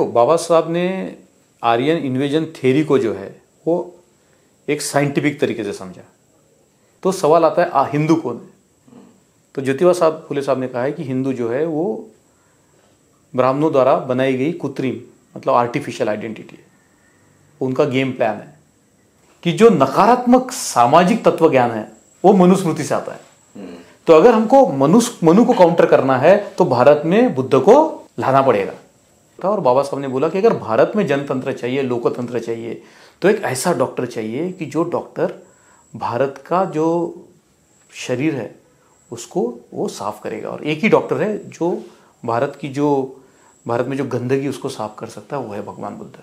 तो बाबा साहब ने Aryan invasion theory को जो है वो एक साइंटिफिक तरीके से समझा तो सवाल आता है आ, हिंदू कौन है तो ज्योतिबा साहब फुले साहब ने कहा है कि हिंदू जो है वो ब्राह्मणों द्वारा बनाई गई कृत्रिम मतलब आर्टिफिशियल आइडेंटिटी है उनका गेम प्लान है कि जो नकारात्मक सामाजिक तत्व ज्ञान है वो मनुस्मृति से आता है हम्म। तो अगर हमको मनुष्य मनु को काउंटर करना है तो भारत में बुद्ध को लाना पड़ेगा था और बाबा साहब ने बोला कि अगर भारत में जनतंत्र चाहिए लोकतंत्र चाहिए तो एक ऐसा डॉक्टर चाहिए कि जो डॉक्टर भारत का जो शरीर है उसको वो साफ करेगा और एक ही डॉक्टर है जो भारत की जो भारत में जो गंदगी उसको साफ कर सकता है वो है भगवान बुद्ध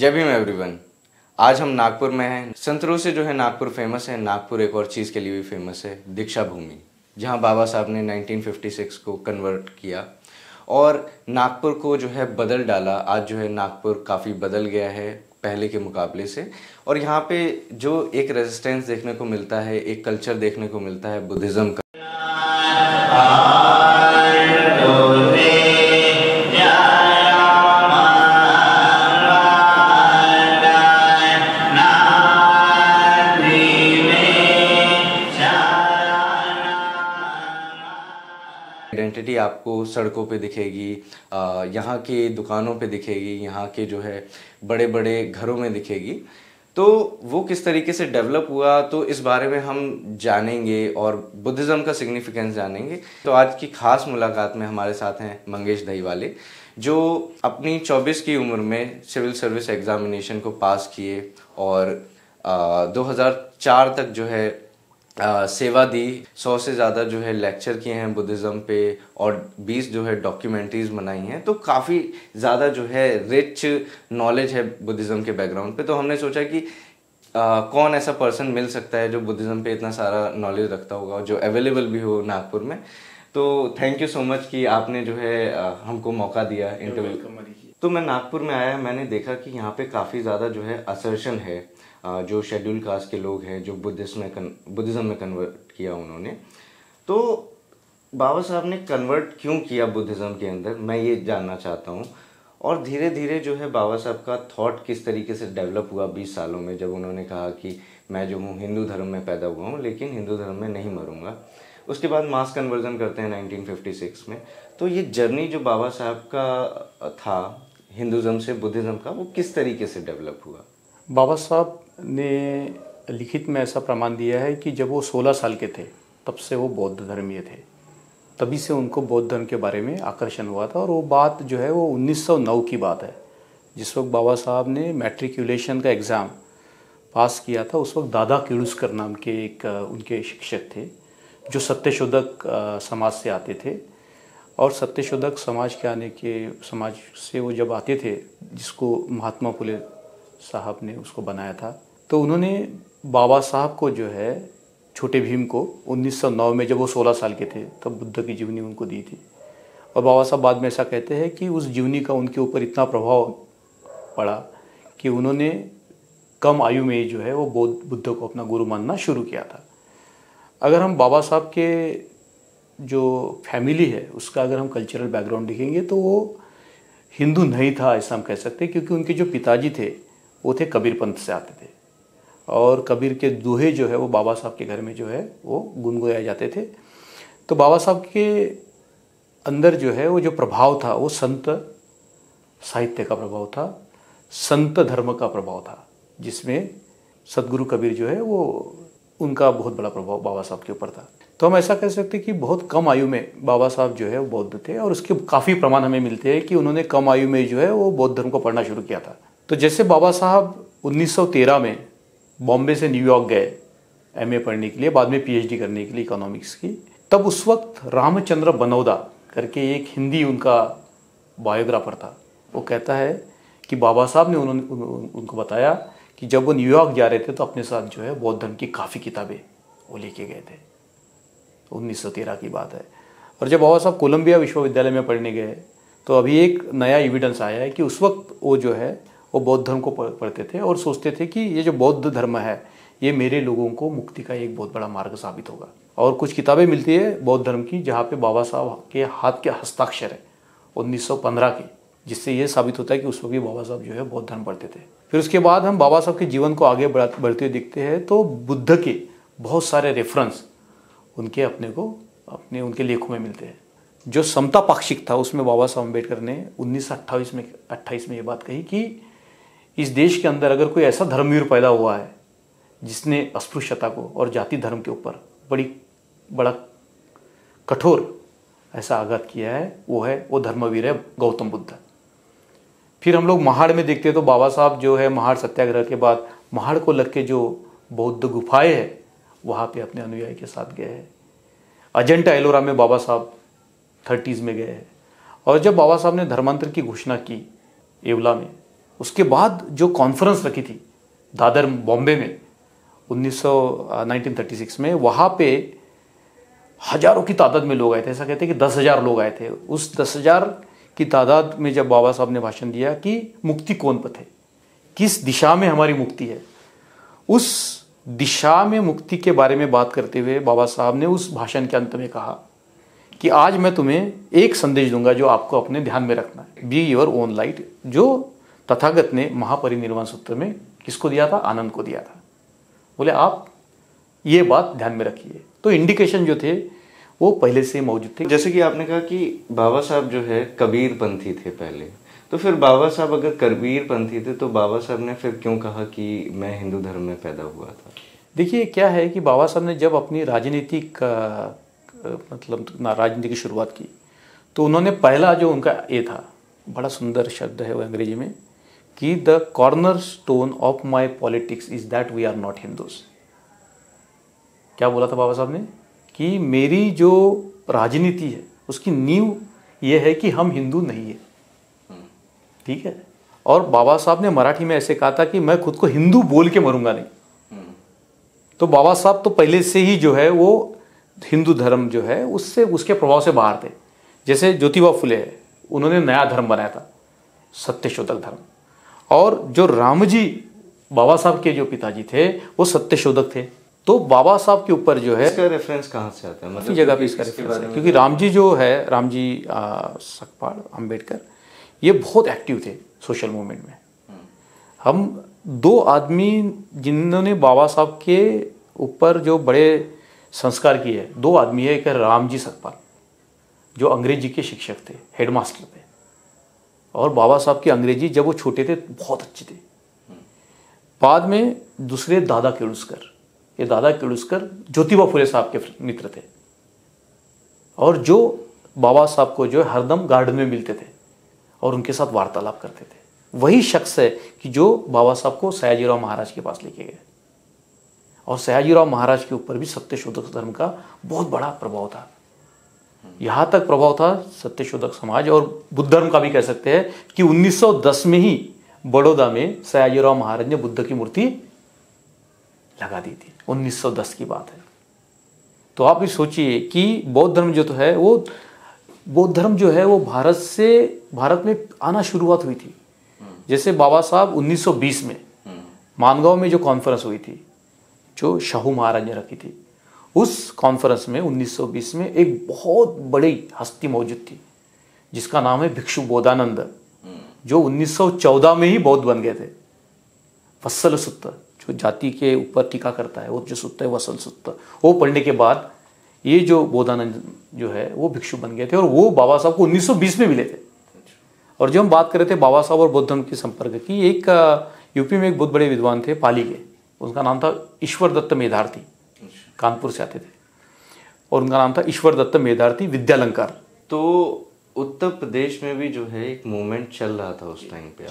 जय भीम एवरीवन आज हम नागपुर में हैं संतरों से जो है नागपुर फेमस है नागपुर एक और चीज़ के लिए भी फेमस है दीक्षा भूमि जहां बाबा साहब ने 1956 को कन्वर्ट किया और नागपुर को जो है बदल डाला आज जो है नागपुर काफ़ी बदल गया है पहले के मुकाबले से और यहाँ पे जो एक रेजिस्टेंस देखने को मिलता है एक कल्चर देखने को मिलता है बुद्धिज़्म का सड़कों पे दिखेगी यहाँ के दुकानों पे दिखेगी यहाँ के जो है बड़े बड़े घरों में दिखेगी तो वो किस तरीके से डेवलप हुआ तो इस बारे में हम जानेंगे और बुद्धिज़्म का सिग्निफिकेंस जानेंगे तो आज की खास मुलाकात में हमारे साथ हैं मंगेश दही वाले जो अपनी 24 की उम्र में सिविल सर्विस एग्जामिनेशन को पास किए और आ, 2004 तक जो है आ, सेवा दी सौ से ज़्यादा जो है लेक्चर किए हैं बुद्धिज़्म पे और बीस जो है डॉक्यूमेंट्रीज बनाई हैं तो काफ़ी ज़्यादा जो है रिच नॉलेज है बुद्धिज़्म के बैकग्राउंड पे तो हमने सोचा कि आ, कौन ऐसा पर्सन मिल सकता है जो बुद्धिज़्म पे इतना सारा नॉलेज रखता होगा और जो अवेलेबल भी हो नागपुर में तो थैंक यू सो मच कि आपने जो है आ, हमको मौका दिया इंटरव्यू तो मैं नागपुर में आया मैंने देखा कि यहाँ पे काफ़ी ज़्यादा जो है असर्शन है जो शेड्यूल कास्ट के लोग हैं जो बुद्धिस्ट में बुद्धिज़्म में कन्वर्ट किया उन्होंने तो बाबा साहब ने कन्वर्ट क्यों किया बुद्धिज़्म के अंदर मैं ये जानना चाहता हूँ और धीरे धीरे जो है बाबा साहब का थॉट किस तरीके से डेवलप हुआ बीस सालों में जब उन्होंने कहा कि मैं जो हूँ हिंदू धर्म में पैदा हुआ हूँ लेकिन हिंदू धर्म में नहीं मरूंगा उसके बाद मास कन्वर्जन करते हैं 1956 में तो ये जर्नी जो बाबा साहब का था हिंदुज़म से बुद्धिज़्म का वो किस तरीके से डेवलप हुआ बाबा साहब ने लिखित में ऐसा प्रमाण दिया है कि जब वो 16 साल के थे तब से वो बौद्ध धर्मीय थे तभी से उनको बौद्ध धर्म के बारे में आकर्षण हुआ था और वो बात जो है वो 1909 की बात है जिस वक्त बाबा साहब ने मैट्रिकुलेशन का एग्ज़ाम पास किया था उस वक्त दादा किड़ुस्कर नाम के एक उनके शिक्षक थे जो सत्यशोधक समाज से आते थे और सत्यशोधक समाज के आने के समाज से वो जब आते थे जिसको महात्मा फुले साहब ने उसको बनाया था तो उन्होंने बाबा साहब को जो है छोटे भीम को 1909 में जब वो 16 साल के थे तब बुद्ध की जीवनी उनको दी थी और बाबा साहब बाद में ऐसा कहते हैं कि उस जीवनी का उनके ऊपर इतना प्रभाव पड़ा कि उन्होंने कम आयु में ही जो है वो बौद्ध बुद्ध को अपना गुरु मानना शुरू किया था अगर हम बाबा साहब के जो फैमिली है उसका अगर हम कल्चरल बैकग्राउंड देखेंगे तो वो हिंदू नहीं था ऐसा हम कह सकते क्योंकि उनके जो पिताजी थे वो थे कबीरपंथ से आते थे और कबीर के दोहे जो है वो बाबा साहब के घर में जो है वो गुनगुनाए जाते थे तो बाबा साहब के अंदर जो है वो जो प्रभाव था वो संत साहित्य का प्रभाव था संत धर्म का प्रभाव था जिसमें सदगुरु कबीर जो है वो उनका बहुत बड़ा प्रभाव बाबा साहब के ऊपर था तो हम ऐसा कह सकते हैं कि बहुत कम आयु में बाबा साहब जो है वो बौद्ध थे और उसके काफ़ी प्रमाण हमें मिलते हैं कि उन्होंने कम आयु में जो है वो बौद्ध धर्म को पढ़ना शुरू किया था तो जैसे बाबा साहब 1913 में बॉम्बे से न्यूयॉर्क गए एमए पढ़ने के लिए बाद में पीएचडी करने के लिए इकोनॉमिक्स की तब उस वक्त रामचंद्र बनौदा करके एक हिंदी उनका बायोग्राफर था वो कहता है कि बाबा साहब ने उन्होंने उन, उन, उनको बताया कि जब वो न्यूयॉर्क जा रहे थे तो अपने साथ जो है बौद्ध धर्म की काफ़ी किताबें वो लेके गए थे उन्नीस की बात है और जब बाबा साहब कोलंबिया विश्वविद्यालय में पढ़ने गए तो अभी एक नया एविडेंस आया है कि उस वक्त वो जो है वो बौद्ध धर्म को पढ़ते थे और सोचते थे कि ये जो बौद्ध धर्म है ये मेरे लोगों को मुक्ति का एक बहुत बड़ा मार्ग साबित होगा और कुछ किताबें मिलती है बौद्ध धर्म की जहाँ पे बाबा साहब के हाथ के हस्ताक्षर है 1915 के जिससे ये साबित होता है कि उस वक्त भी बाबा साहब जो है बौद्ध धर्म पढ़ते थे फिर उसके बाद हम बाबा साहब के जीवन को आगे बढ़ते हुए देखते हैं तो बुद्ध के बहुत सारे रेफरेंस उनके अपने को अपने उनके लेखों में मिलते हैं जो समता पाक्षिक था उसमें बाबा साहब अम्बेडकर ने उन्नीस में अट्ठाईस में ये बात कही कि इस देश के अंदर अगर कोई ऐसा धर्मवीर पैदा हुआ है जिसने अस्पृश्यता को और जाति धर्म के ऊपर बड़ी बड़ा कठोर ऐसा आघात किया है वो है वो धर्मवीर है गौतम बुद्ध फिर हम लोग महाड़ में देखते हैं तो बाबा साहब जो है महाड़ सत्याग्रह के बाद महाड़ को लग के जो बौद्ध गुफाएं हैं वहाँ पे अपने अनुयायी के साथ गए हैं अजंटा एलोरा में बाबा साहब थर्टीज़ में गए हैं और जब बाबा साहब ने धर्मांतर की घोषणा की एवला में उसके बाद जो कॉन्फ्रेंस रखी थी दादर बॉम्बे में 1936 में वहाँ पे हजारों की तादाद में लोग आए थे ऐसा कहते हैं कि दस हजार लोग आए थे उस दस हजार की तादाद में जब बाबा साहब ने भाषण दिया कि मुक्ति कौन पथ है किस दिशा में हमारी मुक्ति है उस दिशा में मुक्ति के बारे में बात करते हुए बाबा साहब ने उस भाषण के अंत में कहा कि आज मैं तुम्हें एक संदेश दूंगा जो आपको अपने ध्यान में रखना है बी योर ओन लाइट जो तथागत ने महापरिनिर्वाण सूत्र में किसको दिया था आनंद को दिया था बोले आप ये बात ध्यान में रखिए तो इंडिकेशन जो थे वो पहले से मौजूद थे जैसे कि आपने कहा कि बाबा साहब जो है कबीर पंथी थे पहले तो फिर बाबा साहब अगर कबीर पंथी थे तो बाबा साहब ने फिर क्यों कहा कि मैं हिंदू धर्म में पैदा हुआ था देखिए क्या है कि बाबा साहब ने जब अपनी राजनीतिक मतलब राजनीति की शुरुआत की तो उन्होंने पहला जो उनका ये था बड़ा सुंदर शब्द है वो अंग्रेजी में कि the corner stone of my politics is that we are not Hindus क्या बोला था बाबा साहब ने कि मेरी जो राजनीति है उसकी नींव यह है कि हम हिंदू नहीं है ठीक है और बाबा साहब ने मराठी में ऐसे कहा था कि मैं खुद को हिंदू बोल के मरूंगा नहीं तो बाबा साहब तो पहले से ही जो है वो हिंदू धर्म जो है उससे उसके प्रभाव से बाहर थे जैसे ज्योतिबा फुले उन्होंने नया धर्म बनाया था सत्यशोधक धर्म और जो राम जी बाबा साहब के जो पिताजी थे वो सत्यशोधक थे तो बाबा साहब के ऊपर जो है इसका रेफरेंस कहाँ से आता है मतलब जगह पे इसका रेफरेंस है क्योंकि राम जी जो है राम जी सकपाल अम्बेडकर ये बहुत एक्टिव थे सोशल मूवमेंट में हम दो आदमी जिन्होंने बाबा साहब के ऊपर जो बड़े संस्कार किए दो आदमी है एक राम जी सकपाल जो अंग्रेजी के शिक्षक थे हेडमास्टर थे और बाबा साहब की अंग्रेजी जब वो छोटे थे बहुत अच्छी थी बाद में दूसरे दादा केड़ुस्कर ये दादा केड़ुस्कर ज्योतिबा फुले साहब के मित्र थे और जो बाबा साहब को जो है हरदम गार्डन में मिलते थे और उनके साथ वार्तालाप करते थे वही शख्स है कि जो बाबा साहब को सयाजीराव महाराज के पास लेके गए और सयाजीराव महाराज के ऊपर भी सत्यशोधक धर्म का बहुत बड़ा प्रभाव था यहाँ तक प्रभाव था सत्यशोधक समाज और बुद्ध धर्म का भी कह सकते हैं कि 1910 में ही बड़ौदा में सयाजीराव महाराज ने बुद्ध की मूर्ति लगा दी थी 1910 की बात है तो आप भी सोचिए कि बौद्ध धर्म जो तो है वो बौद्ध धर्म जो है वो भारत से भारत में आना शुरुआत हुई थी जैसे बाबा साहब 1920 में हम्म। मानगांव में जो कॉन्फ्रेंस हुई थी जो शाहू महाराज ने रखी थी उस कॉन्फ्रेंस में 1920 में एक बहुत बड़ी हस्ती मौजूद थी जिसका नाम है भिक्षु बोधानंद जो 1914 में ही बौद्ध बन गए थे वसल सूत्र जो जाति के ऊपर टीका करता है वो जो सूत्र है वसल सूत्र वो पढ़ने के बाद ये जो बोधानंद जो है वो भिक्षु बन गए थे और वो बाबा साहब को 1920 में मिले थे और जो हम बात कर रहे थे बाबा साहब और बौद्ध धर्म के संपर्क की एक यूपी में एक बहुत बड़े विद्वान थे पाली के उनका नाम था ईश्वर दत्त मेधार्थी कानपुर से आते थे और उनका नाम था ईश्वर दत्त मेधार्थी विद्यालंकार तो उत्तर प्रदेश में भी जो है एक मूवमेंट चल रहा था उस टाइम पे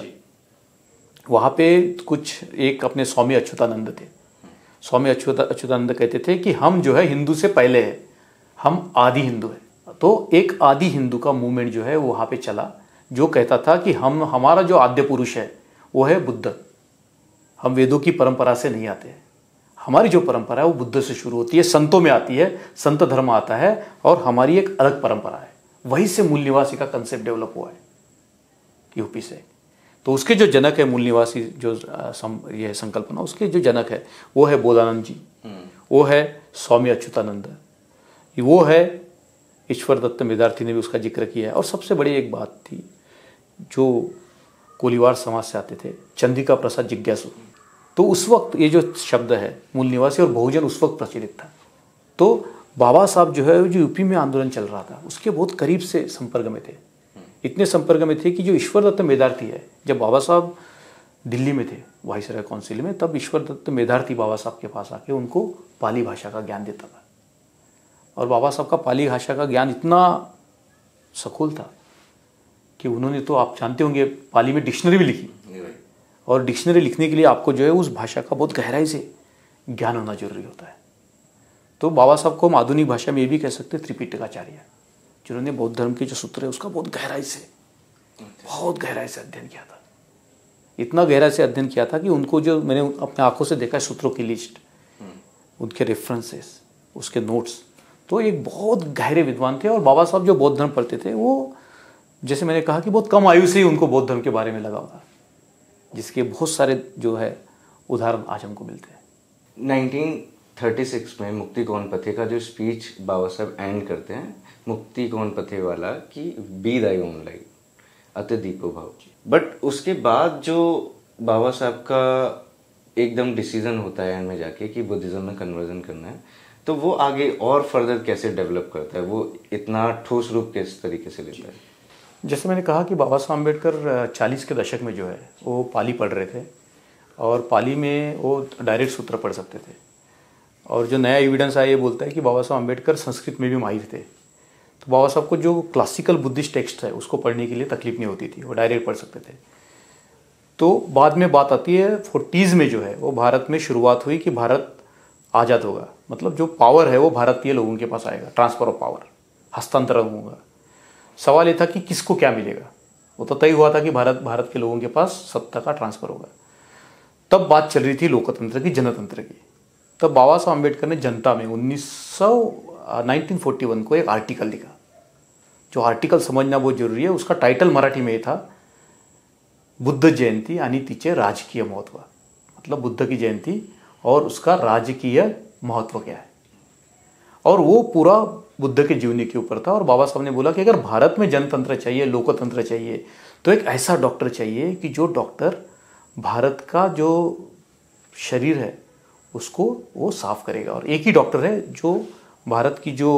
वहाँ पे कुछ एक अपने स्वामी अच्युतानंद थे स्वामी अच्युता अच्युतानंद कहते थे कि हम जो है हिंदू से पहले हैं हम आदि हिंदू हैं तो एक आदि हिंदू का मूवमेंट जो है वहाँ पे चला जो कहता था कि हम हमारा जो आद्य पुरुष है वो है बुद्ध हम वेदों की परंपरा से नहीं आते हैं हमारी जो परंपरा है वो बुद्ध से शुरू होती है संतों में आती है संत धर्म आता है और हमारी एक अलग परंपरा है वहीं से मूल निवासी का कंसेप्ट डेवलप हुआ है यूपी से तो उसके जो जनक है मूल निवासी जो सम, ये संकल्पना उसके जो जनक है वो है बोधानंद जी हम्म। वो है स्वामी अच्युतानंद वो है ईश्वर दत्त विद्यार्थी ने भी उसका जिक्र किया है और सबसे बड़ी एक बात थी जो कोलीवार समाज से आते थे चंदिका प्रसाद जिज्ञासु तो उस वक्त ये जो शब्द है मूल निवासी और बहुजन उस वक्त प्रचलित था तो बाबा साहब जो है जो यूपी में आंदोलन चल रहा था उसके बहुत करीब से संपर्क में थे इतने संपर्क में थे कि जो ईश्वर दत्त मेधार्थी है जब बाबा साहब दिल्ली में थे वाइस राय काउंसिल में तब ईश्वर दत्त मेधार्थी बाबा साहब के पास आके उनको पाली भाषा का ज्ञान देता था और बाबा साहब का पाली भाषा का ज्ञान इतना सखोल था कि उन्होंने तो आप जानते होंगे पाली में डिक्शनरी भी लिखी और डिक्शनरी लिखने के लिए आपको जो है उस भाषा का बहुत गहराई से ज्ञान होना जरूरी होता है तो बाबा साहब को हम आधुनिक भाषा में ये भी कह सकते हैं त्रिपिटकाचार्य जिन्होंने बौद्ध धर्म के जो सूत्र है उसका बहुत गहराई से बहुत गहराई से अध्ययन किया था इतना गहराई से अध्ययन किया था कि उनको जो मैंने अपने आंखों से देखा सूत्रों की लिस्ट उनके रेफरेंसेस उसके नोट्स तो एक बहुत गहरे विद्वान थे और बाबा साहब जो बौद्ध धर्म पढ़ते थे वो जैसे मैंने कहा कि बहुत कम आयु से ही उनको बौद्ध धर्म के बारे में लगा हुआ जिसके बहुत सारे जो है उदाहरण आज हमको मिलते हैं 1936 में मुक्ति कौन पथे का जो स्पीच बाबा साहब एंड करते हैं मुक्ति कौन पथे वाला कि बी दाई ओन लाइफ अत दीपो भाव बट उसके बाद जो बाबा साहब का एकदम डिसीजन होता है में जाके कि बुद्धिज़्म में कन्वर्जन करना है तो वो आगे और फर्दर कैसे डेवलप करता है वो इतना ठोस रूप किस तरीके से लेता है जैसे मैंने कहा कि बाबा साहब अम्बेडकर चालीस के दशक में जो है वो पाली पढ़ रहे थे और पाली में वो डायरेक्ट सूत्र पढ़ सकते थे और जो नया एविडेंस आया ये बोलता है कि बाबा साहब अम्बेडकर संस्कृत में भी माहिर थे तो बाबा साहब को जो क्लासिकल बुद्धिस्ट टेक्स्ट है उसको पढ़ने के लिए तकलीफ नहीं होती थी वो डायरेक्ट पढ़ सकते थे तो बाद में बात आती है फोर्टीज़ में जो है वो भारत में शुरुआत हुई कि भारत आज़ाद होगा मतलब जो पावर है वो भारतीय लोगों के पास आएगा ट्रांसफ़र ऑफ पावर हस्तांतरण होगा सवाल ये था कि किसको क्या मिलेगा वो तो तय हुआ था कि भारत भारत के लोगों के पास सत्ता का ट्रांसफर होगा तब बात चल रही थी लोकतंत्र की जनतंत्र की तब बाबा साहब अम्बेडकर ने जनता में उन्नीस सौ को एक आर्टिकल लिखा जो आर्टिकल समझना बहुत जरूरी है उसका टाइटल मराठी में था बुद्ध जयंती आणि तिचे राजकीय महत्व मतलब बुद्ध की जयंती और उसका राजकीय महत्व क्या है और वो पूरा बुद्ध के जीवनी के ऊपर था और बाबा साहब ने बोला कि अगर भारत में जनतंत्र चाहिए लोकतंत्र चाहिए तो एक ऐसा डॉक्टर चाहिए कि जो डॉक्टर भारत का जो शरीर है उसको वो साफ करेगा और एक ही डॉक्टर है जो भारत की जो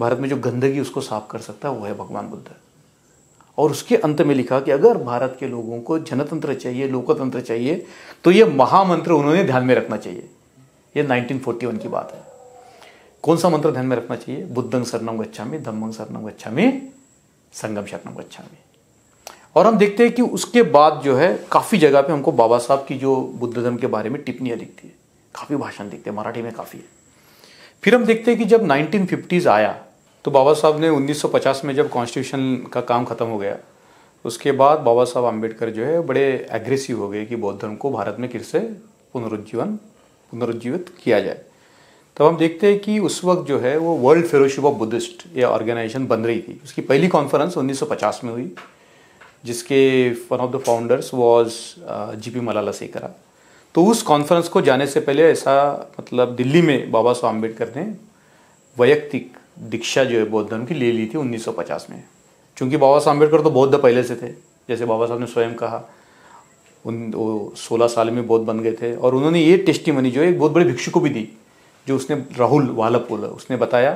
भारत में जो गंदगी उसको साफ कर सकता है वो है भगवान बुद्ध और उसके अंत में लिखा कि अगर भारत के लोगों को जनतंत्र चाहिए लोकतंत्र चाहिए तो ये महामंत्र उन्होंने ध्यान में रखना चाहिए ये 1941 की बात है कौन सा मंत्र ध्यान में रखना चाहिए बुद्धंग गच्छा में धम्मंग गच्छा में संगम शरणम में और हम देखते हैं कि उसके बाद जो है काफ़ी जगह पे हमको बाबा साहब की जो बुद्ध धर्म के बारे में टिप्पणियाँ दिखती है काफ़ी भाषण दिखते हैं मराठी में काफ़ी है फिर हम देखते हैं कि जब नाइनटीन आया तो बाबा साहब ने 1950 में जब कॉन्स्टिट्यूशन का काम ख़त्म हो गया उसके बाद बाबा साहब आम्बेडकर जो है बड़े एग्रेसिव हो गए कि बौद्ध धर्म को भारत में फिर से पुनरुज्जीवन पुनरुज्जीवित किया जाए तब हम देखते हैं कि उस वक्त जो है वो वर्ल्ड फेलोशिप ऑफ बुद्धिस्ट या ऑर्गेनाइजेशन बन रही थी उसकी पहली कॉन्फ्रेंस 1950 में हुई जिसके one of the founders was G P Malalasekera तो उस कॉन्फ्रेंस को जाने से पहले ऐसा मतलब दिल्ली में बाबा साहब अम्बेडकर ने वैयक्तिक दीक्षा जो है बौद्ध धर्म की ले ली थी 1950 में क्योंकि बाबा साहब अम्बेडकर तो बौद्ध पहले से थे जैसे बाबा साहब ने स्वयं कहा उन वो सोलह साल में बौद्ध बन गए थे और उन्होंने ये टेस्टी मनी जो है एक बहुत बड़े भिक्षु को भी दी जो उसने राहुल वालप बोला उसने बताया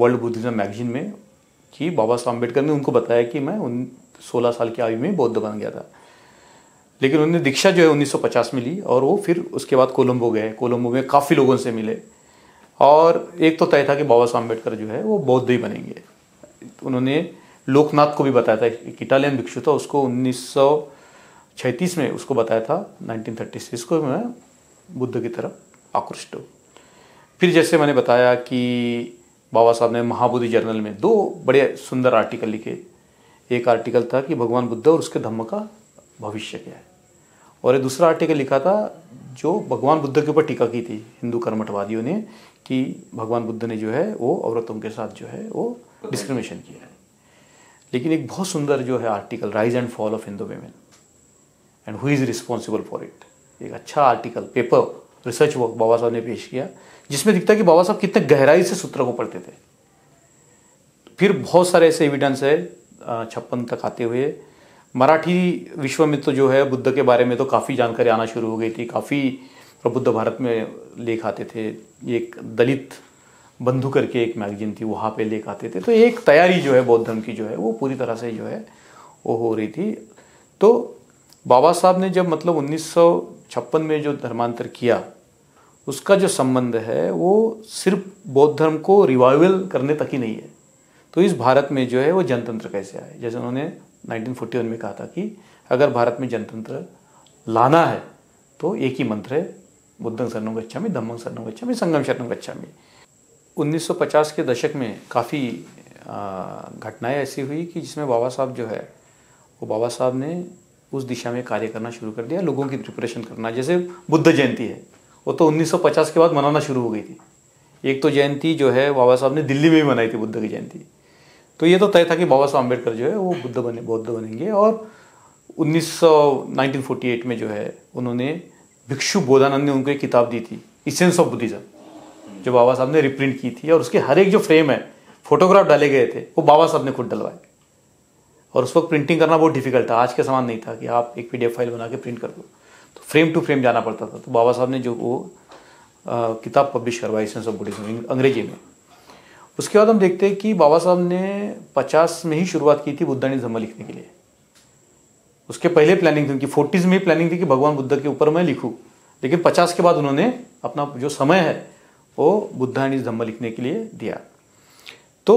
वर्ल्ड बुद्धिज़्म मैगजीन में कि बाबा साहब अम्बेडकर ने उनको बताया कि मैं उन सोलह साल की आयु में बौद्ध बन गया था लेकिन उन्होंने दीक्षा जो है 1950 में ली और वो फिर उसके बाद कोलम्बो गए कोलम्बो में काफ़ी लोगों से मिले और एक तो तय था कि बाबा साहब अम्बेडकर जो है वो बौद्ध ही बनेंगे उन्होंने लोकनाथ को भी बताया था एक इटालियन भिक्षु था उसको उन्नीस में उसको बताया था नाइनटीन को मैं बुद्ध की तरफ आकृष्ट हूँ फिर जैसे मैंने बताया कि बाबा साहब ने महाबुद्धि जर्नल में दो बड़े सुंदर आर्टिकल लिखे एक आर्टिकल था कि भगवान बुद्ध और उसके धम्म का भविष्य क्या है और एक दूसरा आर्टिकल लिखा था जो भगवान बुद्ध के ऊपर टीका की थी हिंदू कर्मठवादियों ने कि भगवान बुद्ध ने जो है वो औरतों के साथ जो है वो डिस्क्रिमिनेशन किया है लेकिन एक बहुत सुंदर जो है article rise and fall of Hindu women and who is responsible for it एक अच्छा article paper research work Baba Saheb ने पेश किया जिसमें दिखता है कि बाबा साहब कितने गहराई से सूत्र को पढ़ते थे फिर बहुत सारे ऐसे एविडेंस है छप्पन तक आते हुए मराठी विश्व में तो जो है बुद्ध के बारे में तो काफ़ी जानकारी आना शुरू हो गई थी काफ़ी प्रबुद्ध भारत में लेख आते थे एक दलित बंधु करके एक मैगजीन थी वहाँ पे लेख आते थे तो एक तैयारी जो है बौद्ध धर्म की जो है वो पूरी तरह से जो है वो हो रही थी तो बाबा साहब ने जब मतलब उन्नीस में जो धर्मांतर किया उसका जो संबंध है वो सिर्फ बौद्ध धर्म को रिवाइवल करने तक ही नहीं है तो इस भारत में जो है वो जनतंत्र कैसे आए जैसे उन्होंने 1941 में कहा था कि अगर भारत में जनतंत्र लाना है तो एक ही मंत्र है बुद्धं में गच्छामि धम्मं गच्छा में संगम शरणं में उन्नीस के दशक में काफ़ी घटनाएं ऐसी हुई कि जिसमें बाबा साहब जो है वो बाबा साहब ने उस दिशा में कार्य करना शुरू कर दिया लोगों की प्रिपरेशन करना जैसे बुद्ध जयंती है वो तो 1950 के बाद मनाना शुरू हो गई थी एक तो जयंती जो है बाबा साहब ने दिल्ली में भी मनाई थी बुद्ध की जयंती तो ये तो तय था कि बाबा साहब अम्बेडकर जो है वो बुद्ध बने बौद्ध बनेंगे और उन्नीस सौ में जो है उन्होंने भिक्षु बोधानंद ने उनको एक किताब दी थी इसेंस ऑफ बुद्धिज़्म जो बाबा साहब ने रिप्रिंट की थी और उसके हर एक जो फ्रेम है फोटोग्राफ डाले गए थे वो बाबा साहब ने खुद डलवाए और उस वक्त प्रिंटिंग करना बहुत डिफिकल्ट था आज के समान नहीं था कि आप एक पीडीएफ फाइल बना के प्रिंट कर दो तो फ्रेम टू फ्रेम जाना पड़ता था तो बाबा साहब ने जो वो किताब पब्लिश करवाई सेंस ऑफ बुद्धिज्म अंग्रेजी में उसके बाद हम देखते हैं कि बाबा साहब ने पचास में ही शुरुआत की थी बुद्धानी धर्म लिखने के लिए उसके पहले प्लानिंग थी उनकी फोर्टीज़ में ही प्लानिंग थी कि भगवान बुद्ध के ऊपर मैं लिखूँ लेकिन पचास के बाद उन्होंने अपना जो समय है वो बुद्धानी धम्म लिखने के लिए दिया तो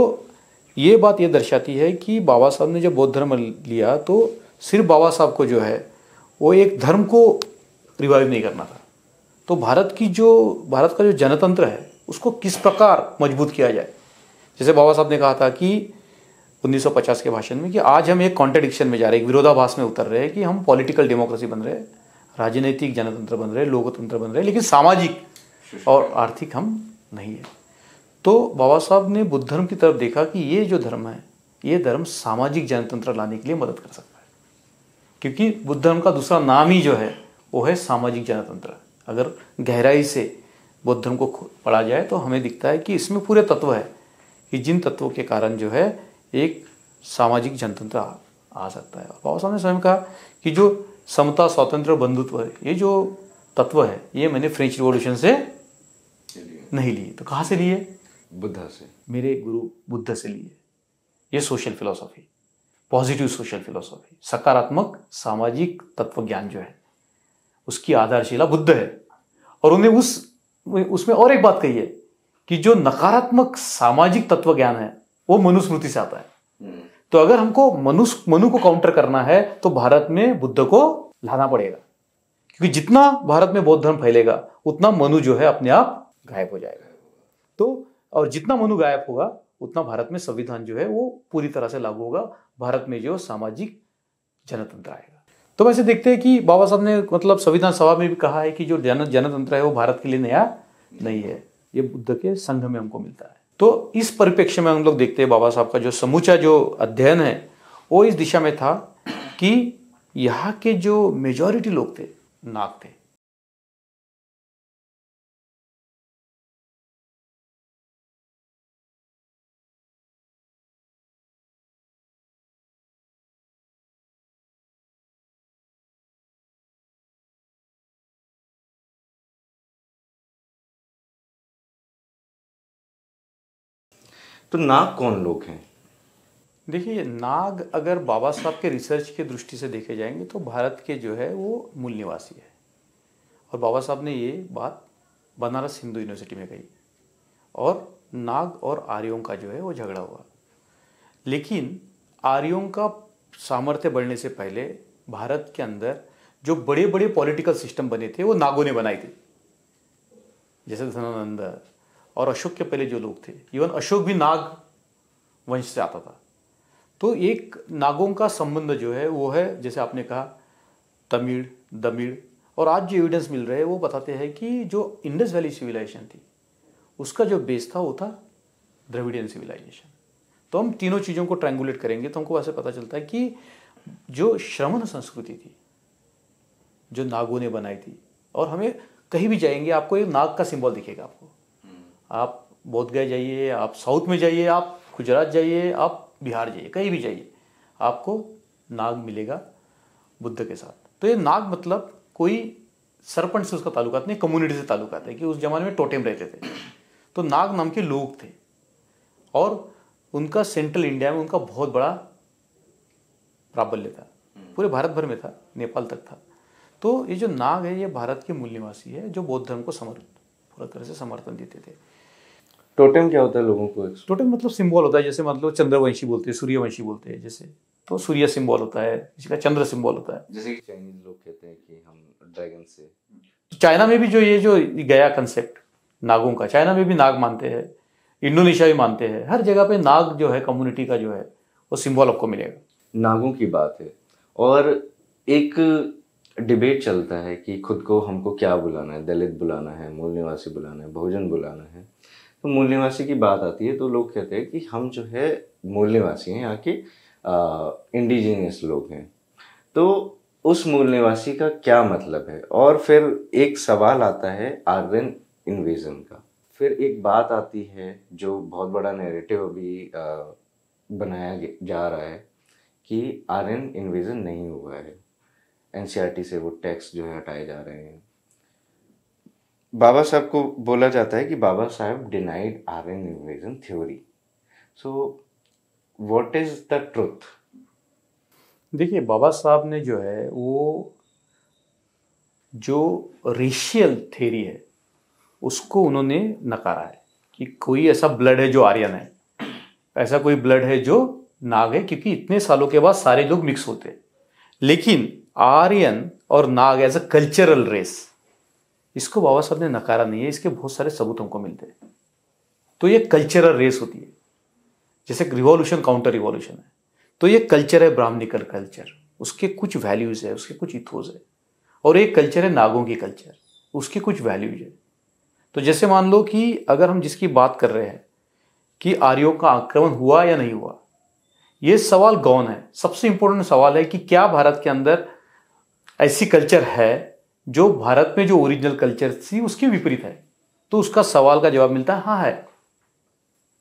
ये बात ये दर्शाती है कि बाबा साहब ने जब बौद्ध धर्म लिया तो सिर्फ बाबा साहब को जो है वो एक धर्म को रिवाइव नहीं करना था तो भारत की जो भारत का जो जनतंत्र है उसको किस प्रकार मजबूत किया जाए जैसे बाबा साहब ने कहा था कि 1950 के भाषण में कि आज हम एक कॉन्ट्रडिक्शन में जा रहे हैं एक विरोधाभास में उतर रहे हैं कि हम पॉलिटिकल डेमोक्रेसी बन रहे हैं राजनीतिक जनतंत्र बन रहे लोकतंत्र बन रहे लेकिन सामाजिक और आर्थिक हम नहीं है तो बाबा साहब ने बुद्ध धर्म की तरफ देखा कि ये जो धर्म है ये धर्म सामाजिक जनतंत्र लाने के लिए मदद कर सकता है क्योंकि बुद्ध धर्म का दूसरा नाम ही जो है वो है सामाजिक जनतंत्र अगर गहराई से बुद्ध धर्म को पढ़ा जाए तो हमें दिखता है कि इसमें पूरे तत्व है कि जिन तत्वों के कारण जो है एक सामाजिक जनतंत्र आ, आ सकता है और बाबा साहब ने स्वयं कहा कि जो समता स्वतंत्र बंधुत्व है ये जो तत्व है ये मैंने फ्रेंच रिवोल्यूशन से नहीं लिए तो कहाँ से लिए बुद्ध से मेरे गुरु बुद्ध से लिए ये social philosophy positive social philosophy सकारात्मक सामाजिक तत्व ज्ञान जो है उसकी आधारशिला बुद्ध है और उन्हें उस उसमें और एक बात कही है कि जो नकारात्मक सामाजिक तत्व ज्ञान है वो मनुस्मृति से आता है हम्म। तो अगर हमको मनुष मनु को काउंटर करना है तो भारत में बुद्ध को लाना पड़ेगा क्योंकि जितना भारत में बौद्ध धर्म फैलेगा उतना मनु जो है अपने आप गायब हो जाएगा तो और जितना मनु गायब होगा उतना भारत में संविधान जो है वो पूरी तरह से लागू होगा भारत में जो सामाजिक जनतंत्र आएगा तो वैसे देखते हैं कि बाबा साहब ने मतलब संविधान सभा में भी कहा है कि जो जन जनतंत्र है वो भारत के लिए नया नहीं है ये बुद्ध के संघ में हमको मिलता है तो इस परिप्रेक्ष्य में हम लोग देखते हैं बाबा साहब का जो समूचा जो अध्ययन है वो इस दिशा में था कि यहाँ के जो मेजोरिटी लोग थे नाग थे तो नाग कौन लोग हैं देखिए नाग अगर बाबा साहब के रिसर्च के दृष्टि से देखे जाएंगे तो भारत के जो है वो मूल निवासी है और बाबा साहब ने ये बात बनारस हिंदू यूनिवर्सिटी में कही और नाग और आर्यों का जो है वो झगड़ा हुआ लेकिन आर्यों का सामर्थ्य बढ़ने से पहले भारत के अंदर जो बड़े बड़े पॉलिटिकल सिस्टम बने थे वो नागों ने बनाए थे जैसे धनानंद और अशोक के पहले जो लोग थे इवन अशोक भी नाग वंश से आता था तो एक नागों का संबंध जो है वो है जैसे आपने कहा तमिल दमिड़ और आज जो एविडेंस मिल रहे हैं वो बताते हैं कि जो इंडस वैली सिविलाइजेशन थी उसका जो बेस था वो था द्रविडियन सिविलाइजेशन तो हम तीनों चीज़ों को ट्रैंगुलेट करेंगे तो हमको वैसे पता चलता है कि जो श्रवण संस्कृति थी जो नागों ने बनाई थी और हमें कहीं भी जाएंगे आपको एक नाग का सिंबल दिखेगा आपको आप बोध गए जाइए आप साउथ में जाइए आप गुजरात जाइए आप बिहार जाइए कहीं भी जाइए आपको नाग मिलेगा बुद्ध के साथ तो ये नाग मतलब कोई सरपंच से उसका ताल्लुकात नहीं कम्युनिटी से ताल्लुकात है कि उस जमाने में टोटेम रहते थे तो नाग नाम के लोग थे और उनका सेंट्रल इंडिया में उनका बहुत बड़ा प्राबल्य था पूरे भारत भर में था नेपाल तक था तो ये जो नाग है ये भारत के मूल निवासी है जो बौद्ध धर्म को समर्थ पूरा तरह से समर्थन देते थे टोटम क्या होता है लोगों को टोटम मतलब सिंबल होता है जैसे मतलब चंद्रवंशी बोलते हैं सूर्यवंशी बोलते हैं जैसे तो सूर्य सिंबल होता है का चंद्र सिंबल होता है जैसे चाइनीज लोग कहते हैं कि हम ड्रैगन से तो चाइना में भी जो ये जो गया कंसेप्ट नागों का चाइना में भी नाग मानते हैं इंडोनेशिया भी मानते हैं हर जगह पे नाग जो है कम्युनिटी का जो है वो सिंबल आपको मिलेगा नागों की बात है और एक डिबेट चलता है कि खुद को हमको क्या बुलाना है दलित बुलाना है मूल निवासी बुलाना है बहुजन बुलाना है तो मूल्यवासी की बात आती है तो लोग कहते हैं कि हम जो है मूल्यवासी हैं यहाँ के इंडिजीनियस लोग हैं तो उस मूल्यवासी का क्या मतलब है और फिर एक सवाल आता है आर्यन इन्वेजन का फिर एक बात आती है जो बहुत बड़ा नैरेटिव अभी बनाया जा रहा है कि आर्यन इन्वेजन नहीं हुआ है एन e से वो टैक्स जो है हटाए जा रहे हैं बाबा साहब को बोला जाता है कि Baba Saheb denied Aryan invasion theory so what is the truth देखिए बाबा साहब ने जो है वो जो रेशियल थेरी है उसको उन्होंने नकारा है कि कोई ऐसा ब्लड है जो आर्यन है ऐसा कोई ब्लड है जो नाग है क्योंकि इतने सालों के बाद सारे लोग मिक्स होते हैं लेकिन आर्यन और Nag as a cultural race इसको बाबा साहब ने नकारा नहीं है इसके बहुत सारे सबूत हमको मिलते हैं तो ये कल्चरल रेस होती है जैसे रिवॉल्यूशन काउंटर रिवॉल्यूशन है तो ये कल्चर है ब्राह्मणिकल कल्चर उसके कुछ वैल्यूज़ है उसके कुछ इथोज है और एक कल्चर है नागों की कल्चर उसके कुछ वैल्यूज है तो जैसे मान लो कि अगर हम जिसकी बात कर रहे हैं कि आर्यो का आक्रमण हुआ या नहीं हुआ ये सवाल गौन है सबसे इंपॉर्टेंट सवाल है कि क्या भारत के अंदर ऐसी कल्चर है जो भारत में जो ओरिजिनल कल्चर थी उसके विपरीत है तो उसका सवाल का जवाब मिलता है हाँ है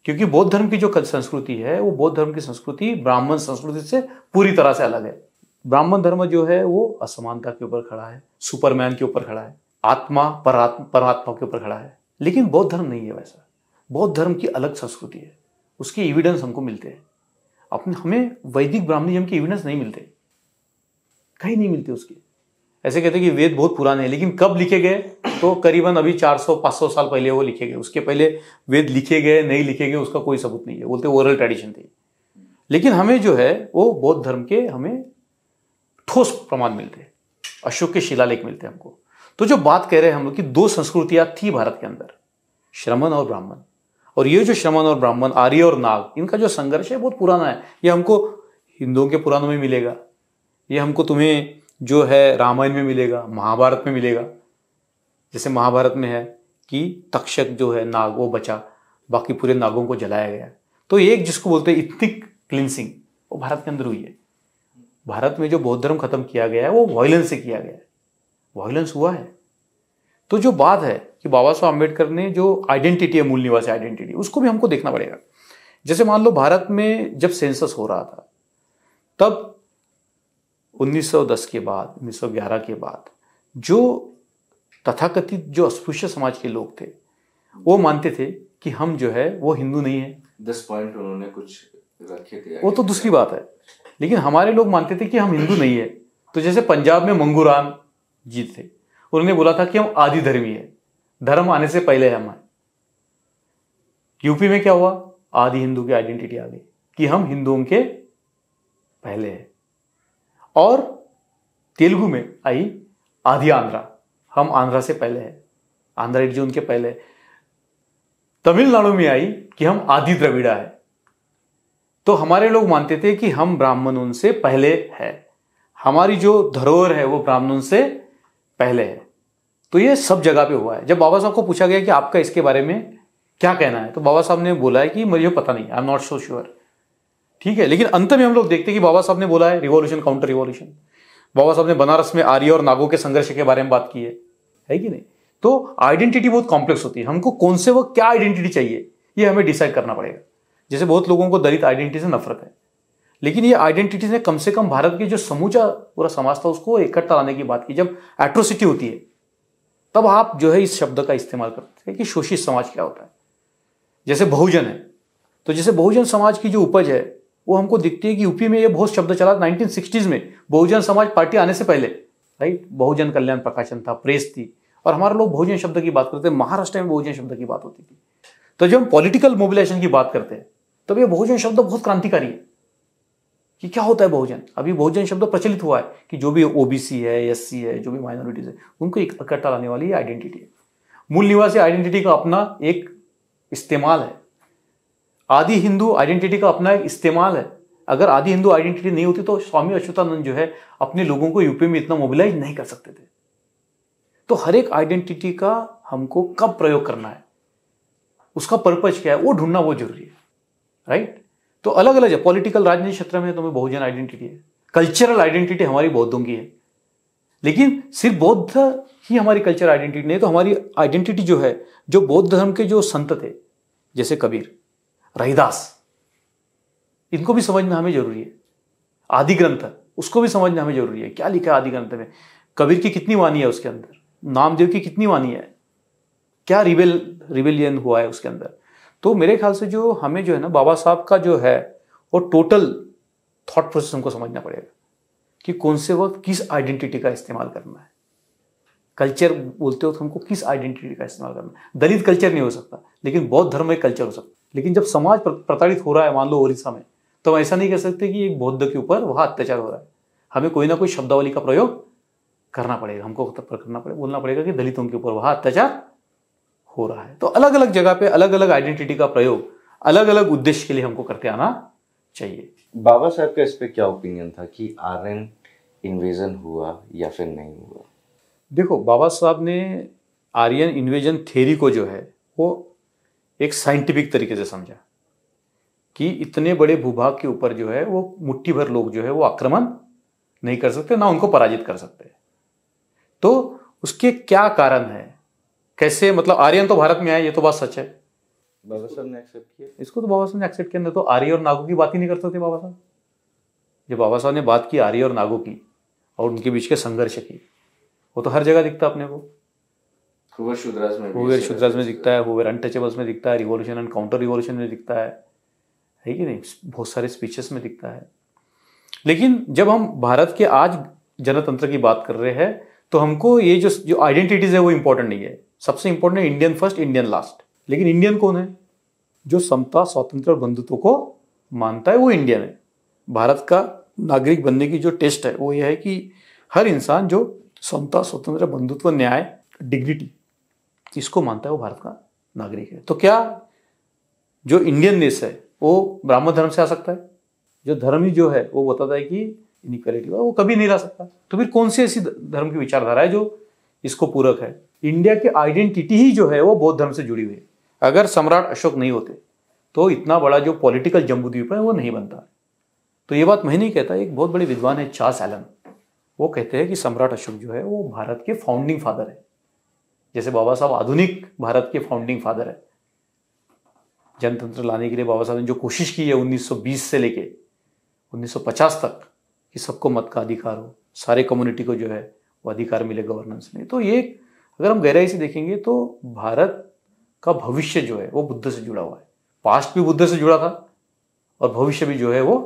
क्योंकि बौद्ध धर्म की जो संस्कृति है वो बौद्ध धर्म की संस्कृति ब्राह्मण संस्कृति से पूरी तरह से अलग है ब्राह्मण धर्म जो है वो असमानता के ऊपर खड़ा है सुपरमैन के ऊपर खड़ा है आत्मा परात्मा परमात्मा के ऊपर खड़ा है लेकिन बौद्ध धर्म नहीं है वैसा बौद्ध धर्म की अलग संस्कृति है उसके एविडेंस हमको मिलते हैं अपने हमें वैदिक ब्राह्मण के एविडेंस नहीं मिलते कहीं नहीं मिलते उसके ऐसे कहते हैं कि वेद बहुत पुराने हैं लेकिन कब लिखे गए तो करीबन अभी 400-500 साल पहले वो लिखे गए उसके पहले वेद लिखे गए नहीं लिखे गए उसका कोई सबूत नहीं है बोलते ओरल ट्रेडिशन थे लेकिन हमें जो है वो बौद्ध धर्म के हमें ठोस प्रमाण मिलते हैं अशोक के शिलालेख मिलते हैं हमको तो जो बात कह रहे हैं हम लोग कि दो संस्कृतियां थी भारत के अंदर श्रमण और ब्राह्मण और ये जो श्रमण और ब्राह्मण आर्य और नाग इनका जो संघर्ष है बहुत पुराना है ये हमको हिंदुओं के पुराणों में मिलेगा ये हमको तुम्हें जो है रामायण में मिलेगा महाभारत में मिलेगा जैसे महाभारत में है कि तक्षक जो है नाग वो बचा बाकी पूरे नागों को जलाया गया तो एक जिसको बोलते हैं इथनिक क्लिनसिंग वो भारत के अंदर हुई है भारत में जो बौद्ध धर्म खत्म किया गया है वो वायलेंस से किया गया है वायलेंस हुआ है तो जो बात है कि बाबा साहब अम्बेडकर ने जो आइडेंटिटी है मूल निवासी आइडेंटिटी उसको भी हमको देखना पड़ेगा जैसे मान लो भारत में जब सेंसस हो रहा था तब 1910 के बाद 1911 के बाद जो तथाकथित जो अस्पृश्य समाज के लोग थे वो मानते थे कि हम जो है वो हिंदू नहीं है दस पॉइंट उन्होंने कुछ रखे थे वो तो दूसरी बात है लेकिन हमारे लोग मानते थे कि हम हिंदू नहीं है तो जैसे पंजाब में मंगूराम जी थे उन्होंने बोला था कि हम आदि धर्मी है धर्म आने से पहले हम हैं यूपी में क्या हुआ आदि हिंदू की आइडेंटिटी आ गई कि हम हिंदुओं के पहले है और तेलुगु में आई आधी आंध्रा हम आंध्रा से पहले हैं आंध्रा एक जून के पहले तमिलनाडु में आई कि हम आदि द्रविड़ा है तो हमारे लोग मानते थे कि हम ब्राह्मण उनसे पहले है हमारी जो धरोहर है वो ब्राह्मणों से पहले है तो ये सब जगह पे हुआ है जब बाबा साहब को पूछा गया कि आपका इसके बारे में क्या कहना है तो बाबा साहब ने बोला है कि मुझे पता नहीं I am not so sure ठीक है लेकिन अंत में हम लोग देखते हैं कि बाबा साहब ने बोला है रिवॉल्यूशन काउंटर रिवॉल्यूशन बाबा साहब ने बनारस में आर्य और नागो के संघर्ष के बारे में बात की है है कि नहीं तो आइडेंटिटी बहुत कॉम्प्लेक्स होती है हमको कौन से वो क्या आइडेंटिटी चाहिए ये हमें डिसाइड करना पड़ेगा जैसे बहुत लोगों को दलित आइडेंटिटी से नफरत है लेकिन ये आइडेंटिटी ने कम से कम भारत के जो समूचा पूरा समाज था उसको इकट्ठा लाने की बात की जब एट्रोसिटी होती है तब आप जो है इस शब्द का इस्तेमाल करते हैं कि शोषित समाज क्या होता है जैसे बहुजन है तो जैसे बहुजन समाज की जो उपज है वो हमको दिखती है कि यूपी में ये बहुत शब्द चला 1960s में बहुजन समाज पार्टी आने से पहले राइट बहुजन कल्याण प्रकाशन था प्रेस थी और हमारे लोग बहुजन शब्द की बात करते हैं महाराष्ट्र में बहुजन शब्द की बात होती थी तो जब हम पॉलिटिकल मोबिलाइजेशन की बात करते हैं तब ये बहुजन शब्द बहुत क्रांतिकारी है कि क्या होता है बहुजन अभी बहुजन शब्द प्रचलित हुआ है कि जो भी ओबीसी है एस है जो भी माइनॉरिटीज है उनको एक इकट्ठा लाने वाली आइडेंटिटी है मूल निवासी आइडेंटिटी का अपना एक इस्तेमाल है आदि हिंदू आइडेंटिटी का अपना एक इस्तेमाल है अगर आदि हिंदू आइडेंटिटी नहीं होती तो स्वामी अच्युतानंद जो है अपने लोगों को यूपी में इतना मोबिलाइज नहीं कर सकते थे तो हर एक आइडेंटिटी का हमको कब प्रयोग करना है उसका पर्पज क्या है वो ढूंढना बहुत जरूरी है राइट तो अलग अलग है पॉलिटिकल राजनीतिक क्षेत्र में तो हमें बहुजन आइडेंटिटी है कल्चरल आइडेंटिटी हमारी बौद्धों की है लेकिन सिर्फ बौद्ध ही हमारी कल्चर आइडेंटिटी नहीं तो हमारी आइडेंटिटी जो है जो बौद्ध धर्म के जो संत थे जैसे कबीर रहीदास इनको भी समझना हमें जरूरी है आदि ग्रंथ उसको भी समझना हमें जरूरी है क्या लिखा है आदि ग्रंथ में कबीर की कितनी वाणी है उसके अंदर नामदेव की कितनी वाणी है क्या रिबेल रिबेलियन हुआ है उसके अंदर तो मेरे ख्याल से जो हमें जो है ना बाबा साहब का जो है वो टोटल थॉट प्रोसेस हमको समझना पड़ेगा कि कौन से वक्त किस आइडेंटिटी का इस्तेमाल करना है कल्चर बोलते हो तो हमको किस आइडेंटिटी का इस्तेमाल करना है दलित कल्चर नहीं हो सकता लेकिन बौद्ध धर्म एक कल्चर हो सकता लेकिन जब समाज प्रताड़ित हो रहा है मान लो ओरिसा में तो हम ऐसा नहीं कह सकते कि एक बौद्ध के ऊपर वहां अत्याचार हो रहा है हमें कोई ना कोई शब्दावली का प्रयोग करना पड़ेगा हमको करना पड़ेगा बोलना पड़ेगा कि दलितों के ऊपर वहां अत्याचार हो रहा है तो अलग अलग जगह पे अलग अलग आइडेंटिटी का प्रयोग अलग अलग उद्देश्य के लिए हमको करते आना चाहिए बाबा साहब का इस पर क्या ओपिनियन था कि आर्यन इन्वेजन हुआ या फिर नहीं हुआ देखो बाबा साहब ने आर्यन इन्वेजन थेरी को जो है वो एक साइंटिफिक तरीके से समझा कि इतने बड़े भूभाग के ऊपर जो है वो मुट्ठी भर लोग जो है वो आक्रमण नहीं कर सकते ना उनको पराजित कर सकते तो उसके क्या कारण है कैसे मतलब आर्यन तो भारत में आए ये तो बात सच है बाबा साहब ने एक्सेप्ट किया इसको तो बाबा साहब ने एक्सेप्ट किया नहीं तो आर्य और नागो की बात ही नहीं करते थे बाबा साहब जब बाबा साहब ने बात की आर्य और नागो की और उनके बीच के संघर्ष की वो तो हर जगह दिखता अपने को हुवेर शुद्राज में में दिखता है हुवेर अनटचेबल्स में दिखता है रिवॉल्यूशन एंड काउंटर रिवॉल्यूशन में दिखता है है कि नहीं बहुत सारे स्पीचेस में दिखता है लेकिन जब हम भारत के आज जनतंत्र की बात कर रहे हैं तो हमको ये जो जो आइडेंटिटीज़ है वो इम्पोर्टेंट नहीं है सबसे important Indian first Indian last लेकिन इंडियन कौन है जो समता स्वतंत्र और बंधुत्व को मानता है वो इंडियन है भारत का नागरिक बनने की जो टेस्ट है वो ये है कि हर इंसान जो समता स्वतंत्र बंधुत्व न्याय डिग्निटी इसको मानता है वो भारत का नागरिक है तो क्या जो इंडियन देश है वो ब्राह्मण धर्म से आ सकता है जो धर्म ही जो है वो बताता है कि इनिक्वेलिटी वो कभी नहीं ला सकता तो फिर कौन सी ऐसी धर्म की विचारधारा है जो इसको पूरक है इंडिया की आइडेंटिटी ही जो है वो बौद्ध धर्म से जुड़ी हुई है अगर सम्राट अशोक नहीं होते तो इतना बड़ा जो पॉलिटिकल जम्बूद्वीप है वो नहीं बनता तो ये बात मैं नहीं कहता एक बहुत बड़े विद्वान है चार्ल्स एलन वो कहते हैं कि सम्राट अशोक जो है वो भारत के फाउंडिंग फादर है जैसे बाबा साहब आधुनिक भारत के फाउंडिंग फादर है जनतंत्र लाने के लिए बाबा साहब ने जो कोशिश की है 1920 से लेके 1950 तक कि सबको मत का अधिकार हो सारे कम्युनिटी को जो है वो अधिकार मिले गवर्नेंस में तो ये अगर हम गहराई से देखेंगे तो भारत का भविष्य जो है वो बुद्ध से जुड़ा हुआ है पास्ट भी बुद्ध से जुड़ा था और भविष्य भी जो है वो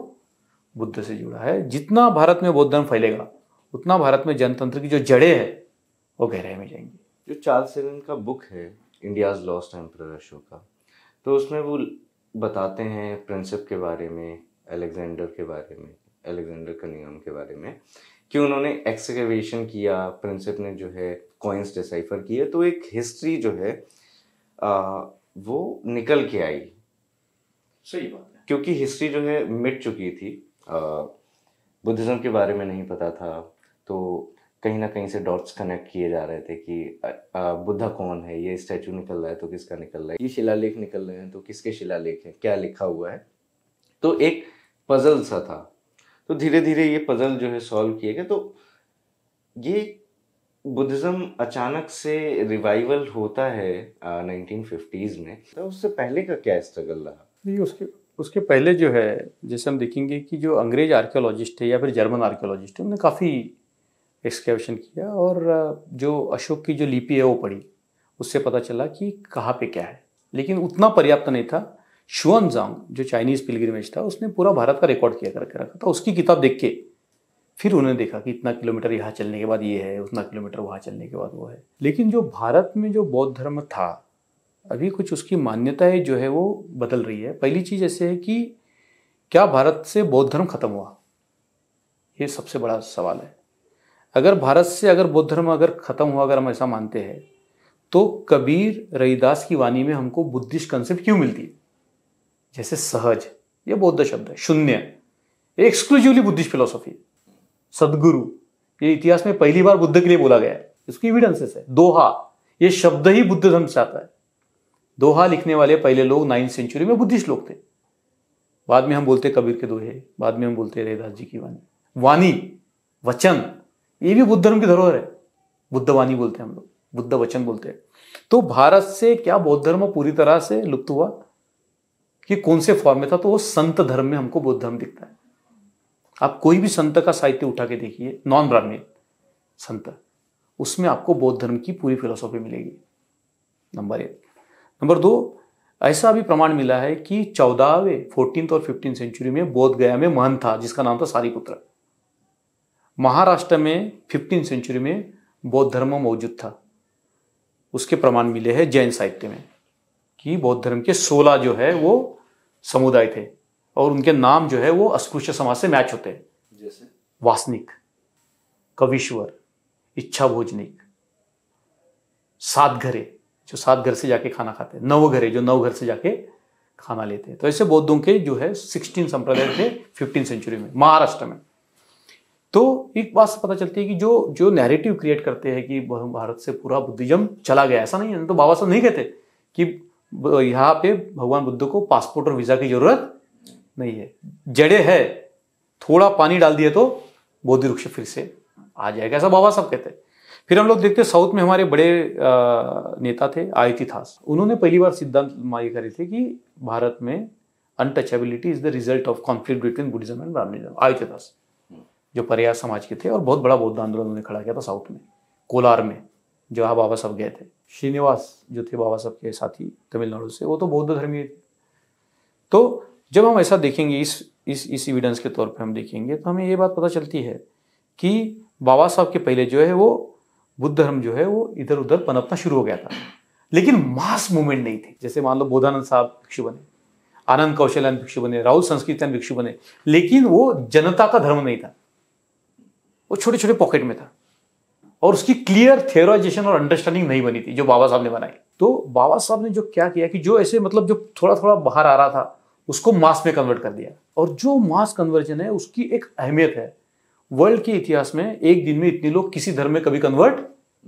बुद्ध से जुड़ा है जितना भारत में बौद्ध धर्म फैलेगा उतना भारत में जनतंत्र की जो जड़ें हैं वो गहराई में जाएंगी जो चार्ल सेवन का बुक है इंडियाज लॉस्ट एम्प्रर शो का तो उसमें वो बताते हैं प्रिंसिप के बारे में अलेक्जेंडर के बारे में अलेक्जेंडर नियम के बारे में कि उन्होंने एक्सकेवेशन किया प्रिंसिप ने जो है कॉइन्स डिसाइफर किए तो एक हिस्ट्री जो है आ, वो निकल के आई सही बात है क्योंकि हिस्ट्री जो है मिट चुकी थी बुद्धिज़्म के बारे में नहीं पता था तो कहीं ना कहीं से डॉट्स कनेक्ट किए जा रहे थे कि बुद्धा कौन है ये स्टैचू निकल रहा है तो किसका निकल रहा है ये शिलालेख निकल रहे हैं तो किसके शिलालेख हैं क्या लिखा हुआ है तो एक पजल सा था तो धीरे धीरे ये पजल जो है सॉल्व किए गए तो ये बुद्धिज़्म अचानक से रिवाइवल होता है नाइनटीन फिफ्टीज़ में तो उससे पहले का क्या स्ट्रगल रहा नहीं उसके उसके पहले जो है जैसे हम देखेंगे कि जो अंग्रेज आर्कियोलॉजिस्ट है या फिर जर्मन आर्कियोलॉजिस्ट है उन्होंने काफ़ी एक्सकेवेशन किया और जो अशोक की जो लिपि है वो पढ़ी उससे पता चला कि कहाँ पे क्या है लेकिन उतना पर्याप्त नहीं था शुअनजांग जो चाइनीज़ पिलग्रिमेज था उसने पूरा भारत का रिकॉर्ड किया करके रखा था उसकी किताब देख के फिर उन्होंने देखा कि इतना किलोमीटर यहाँ चलने के बाद ये है उतना किलोमीटर वहाँ चलने के बाद वो है लेकिन जो भारत में जो बौद्ध धर्म था अभी कुछ उसकी मान्यताएं जो है वो बदल रही है पहली चीज़ ऐसे है कि क्या भारत से बौद्ध धर्म खत्म हुआ ये सबसे बड़ा सवाल है अगर भारत से अगर बौद्ध धर्म अगर ख़त्म हुआ अगर हम ऐसा मानते हैं तो कबीर रविदास की वाणी में हमको बुद्धिस्ट कंसेप्ट क्यों मिलती है जैसे सहज ये बौद्ध शब्द है शून्य एक्सक्लूसिवली बुद्धिस्ट फिलोसॉफी सदगुरु ये इतिहास में पहली बार बुद्ध के लिए बोला गया है इसकी एविडेंसेस है दोहा ये शब्द ही बुद्ध धर्म से आता है दोहा लिखने वाले पहले लोग नाइन्थ सेंचुरी में बुद्धिस्ट लोग थे बाद में हम बोलते कबीर के दोहे बाद में हम बोलते रविदास जी की वाणी वाणी वचन ये भी बुद्ध धर्म की धरोहर है बुद्ध वाणी बोलते हैं हम लोग बुद्ध वचन बोलते हैं तो भारत से क्या बौद्ध धर्म पूरी तरह से लुप्त हुआ कि कौन से फॉर्म में था तो वो संत धर्म में हमको बौद्ध धर्म दिखता है आप कोई भी संत का साहित्य उठा के देखिए नॉन ब्राह्मण संत उसमें आपको बौद्ध धर्म की पूरी फिलोसॉफी मिलेगी नंबर एक नंबर दो ऐसा भी प्रमाण मिला है कि चौदहवें फोर्टीन और फिफ्टीन सेंचुरी में बोध गया में महंत था जिसका नाम था सारी पुत्र महाराष्ट्र में फिफ्टीन सेंचुरी में बौद्ध धर्म मौजूद था उसके प्रमाण मिले हैं जैन साहित्य में कि बौद्ध धर्म के सोलह जो है वो समुदाय थे और उनके नाम जो है वो अस्पृश्य समाज से मैच होते हैं जैसे वासनिक कविश्वर इच्छा भोजनिक सात घरे जो सात घर से जाके खाना खाते नव घरे जो नव घर से जाके खाना लेते हैं तो ऐसे बौद्धों के जो है सिक्सटीन संप्रदाय थे फिफ्टीन सेंचुरी में महाराष्ट्र में तो एक बात से पता चलती है कि जो जो नैरेटिव क्रिएट करते हैं कि भारत से पूरा बुद्धिज्म चला गया ऐसा नहीं है तो बाबा साहब नहीं कहते कि यहाँ पे भगवान बुद्ध को पासपोर्ट और वीजा की जरूरत नहीं है जड़े है थोड़ा पानी डाल दिए तो बोधि वृक्ष फिर से आ जाएगा ऐसा बाबा साहब कहते फिर हम लोग देखते साउथ में हमारे बड़े नेता थे आयती थास उन्होंने पहली बार सिद्धांत माई करे थे कि भारत में untouchability is the result of conflict between Buddhism and Brahminism Iyothee Thass जो पर्याय समाज के थे और बहुत बड़ा बौद्ध आंदोलन उन्होंने खड़ा किया था साउथ में कोलार में जहाँ बाबा साहब गए थे श्रीनिवास जो थे बाबा साहब के साथी तमिलनाडु से वो तो बौद्ध धर्मी थे तो जब हम ऐसा देखेंगे इस इस इस एविडेंस के तौर पे हम देखेंगे तो हमें ये बात पता चलती है कि बाबा साहब के पहले जो है वो बुद्ध धर्म जो है वो इधर उधर पनपना शुरू हो गया था लेकिन मास मूवमेंट नहीं थी जैसे मान लो बोधानंद साहब भिक्षु बने आनंद कौशल्यान भिक्षु बने राहुल संस्कृत भिक्षु बने लेकिन वो जनता का धर्म नहीं था वो छोटे छोटे पॉकेट में था और उसकी क्लियर थेरोइजेशन और अंडरस्टैंडिंग नहीं बनी थी जो बाबा साहब ने बनाई तो बाबा साहब ने जो क्या किया कि जो ऐसे मतलब जो थोड़ा थोड़ा बाहर आ रहा था उसको मास में कन्वर्ट कर दिया और जो मास कन्वर्जन है उसकी एक अहमियत है वर्ल्ड के इतिहास में एक दिन में इतने लोग किसी धर्म में कभी कन्वर्ट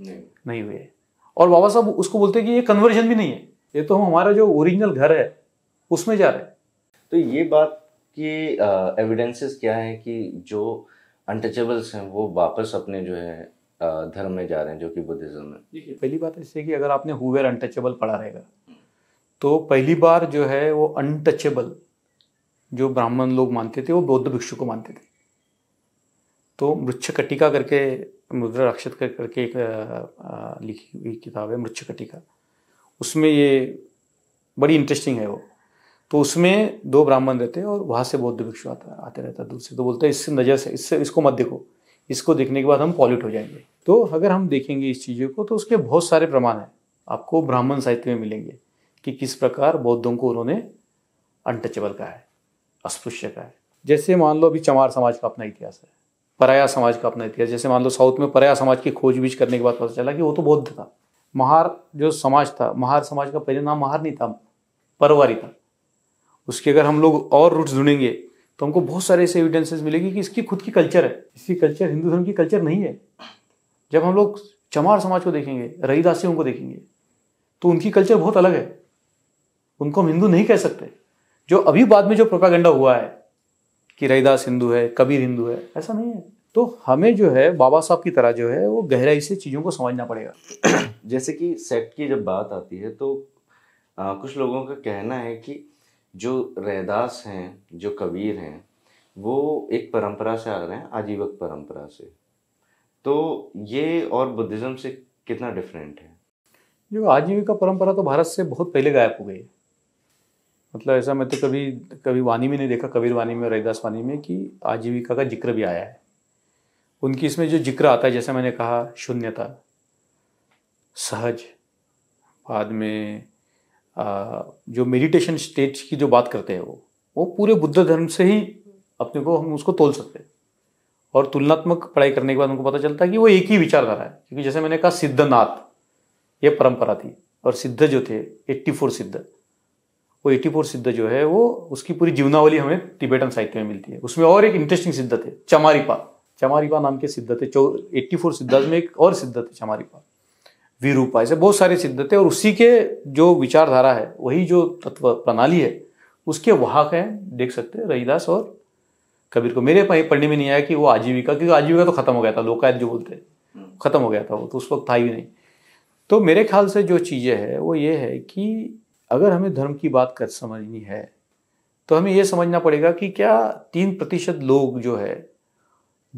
नहीं, नहीं हुए और बाबा साहब उसको बोलते हैं कि ये कन्वर्जन भी नहीं है ये तो हम हमारा जो ओरिजिनल घर है उसमें जा रहे हैं तो ये बात की एविडेंसेस क्या है कि जो अनटचेबल्स हैं वो वापस अपने जो है धर्म में जा रहे हैं जो कि बुद्धिज्म में पहली बात इससे कि अगर आपने हुवेर अनटचेबल पढ़ा रहेगा तो पहली बार जो है वो अनटचेबल जो ब्राह्मण लोग मानते थे वो बौद्ध भिक्षु को मानते थे तो मृक्ष कटिका करके मुद्रा रक्षित कर करके एक लिखी हुई किताब है मृक्ष कटिका उसमें ये बड़ी इंटरेस्टिंग है वो तो उसमें दो ब्राह्मण रहते हैं और वहाँ से बौद्ध भिक्षु आता आते रहता दूर से तो बोलते हैं इससे नज़र से इससे इसको मत देखो इसको देखने के बाद हम पॉल्यूट हो जाएंगे तो अगर हम देखेंगे इस चीज़ों को तो उसके बहुत सारे प्रमाण हैं आपको ब्राह्मण साहित्य में मिलेंगे कि किस प्रकार बौद्धों को उन्होंने अनटचेबल कहा है अस्पृश्य कहा है जैसे मान लो अभी चमार समाज का अपना इतिहास है पराया समाज का अपना इतिहास जैसे मान लो साउथ में पराया समाज की खोजबीज करने के बाद पता चला कि वो तो बौद्ध था महार जो समाज था महार समाज का पहले नाम महार नहीं था परवारी था उसके अगर हम लोग और रूट्स ढूंढेंगे तो हमको बहुत सारे ऐसे एविडेंसेस मिलेगी कि इसकी खुद की कल्चर है इसकी कल्चर हिंदू धर्म की कल्चर नहीं है जब हम लोग चमार समाज को देखेंगे रईदासियों को देखेंगे तो उनकी कल्चर बहुत अलग है उनको हम हिंदू नहीं कह सकते जो अभी बाद में जो प्रोपागेंडा हुआ है कि रईदास हिंदू है कबीर हिंदू है ऐसा नहीं है तो हमें जो है बाबा साहब की तरह जो है वो गहराई से चीज़ों को समझना पड़ेगा जैसे कि सेक्ट की जब बात आती है तो आ, कुछ लोगों का कहना है कि जो रहदास हैं जो कबीर हैं वो एक परंपरा से आ रहे हैं आजीवक परंपरा से तो ये और बुद्धिज़्म से कितना डिफरेंट है जो आजीविका परंपरा तो भारत से बहुत पहले गायब हो गई है मतलब ऐसा मैं तो कभी कभी वाणी में नहीं देखा कबीर वाणी में रैदास वाणी में कि आजीविका का जिक्र भी आया है उनकी इसमें जो जिक्र आता है जैसा मैंने कहा शून्यता सहज बाद में जो मेडिटेशन स्टेज की जो बात करते हैं वो वो पूरे बुद्ध धर्म से ही अपने को हम उसको तोल सकते हैं और तुलनात्मक पढ़ाई करने के बाद उनको पता चलता है कि वो एक ही विचारधारा है क्योंकि जैसे मैंने कहा सिद्धनाथ ये परंपरा थी और सिद्ध जो थे एट्टी फोर सिद्ध वो एट्टी फोर सिद्ध जो है वो उसकी पूरी जीवनावली हमें टिबेटन साहित्य में मिलती है उसमें और एक इंटरेस्टिंग सिद्ध थे चमारीपा चमारीपा नाम के सिद्ध थे एट्टी फोर सिद्धार्थ में एक और सिद्ध थे चमारीपा विरूपा ऐसे बहुत सारी सिद्धतें और उसी के जो विचारधारा है वही जो तत्व प्रणाली है उसके वाहक हैं देख सकते हैं रहीदास और कबीर को मेरे पढ़ने में नहीं आया कि वो आजीविका क्योंकि आजीविका तो खत्म हो गया था लोकायत जो बोलते हैं हम्म। खत्म हो गया था वो तो उस वक्त था ही नहीं तो मेरे ख्याल से जो चीज़ें हैं वो ये है कि अगर हमें धर्म की बात कर समझनी है तो हमें यह समझना पड़ेगा कि क्या तीन प्रतिशत लोग जो है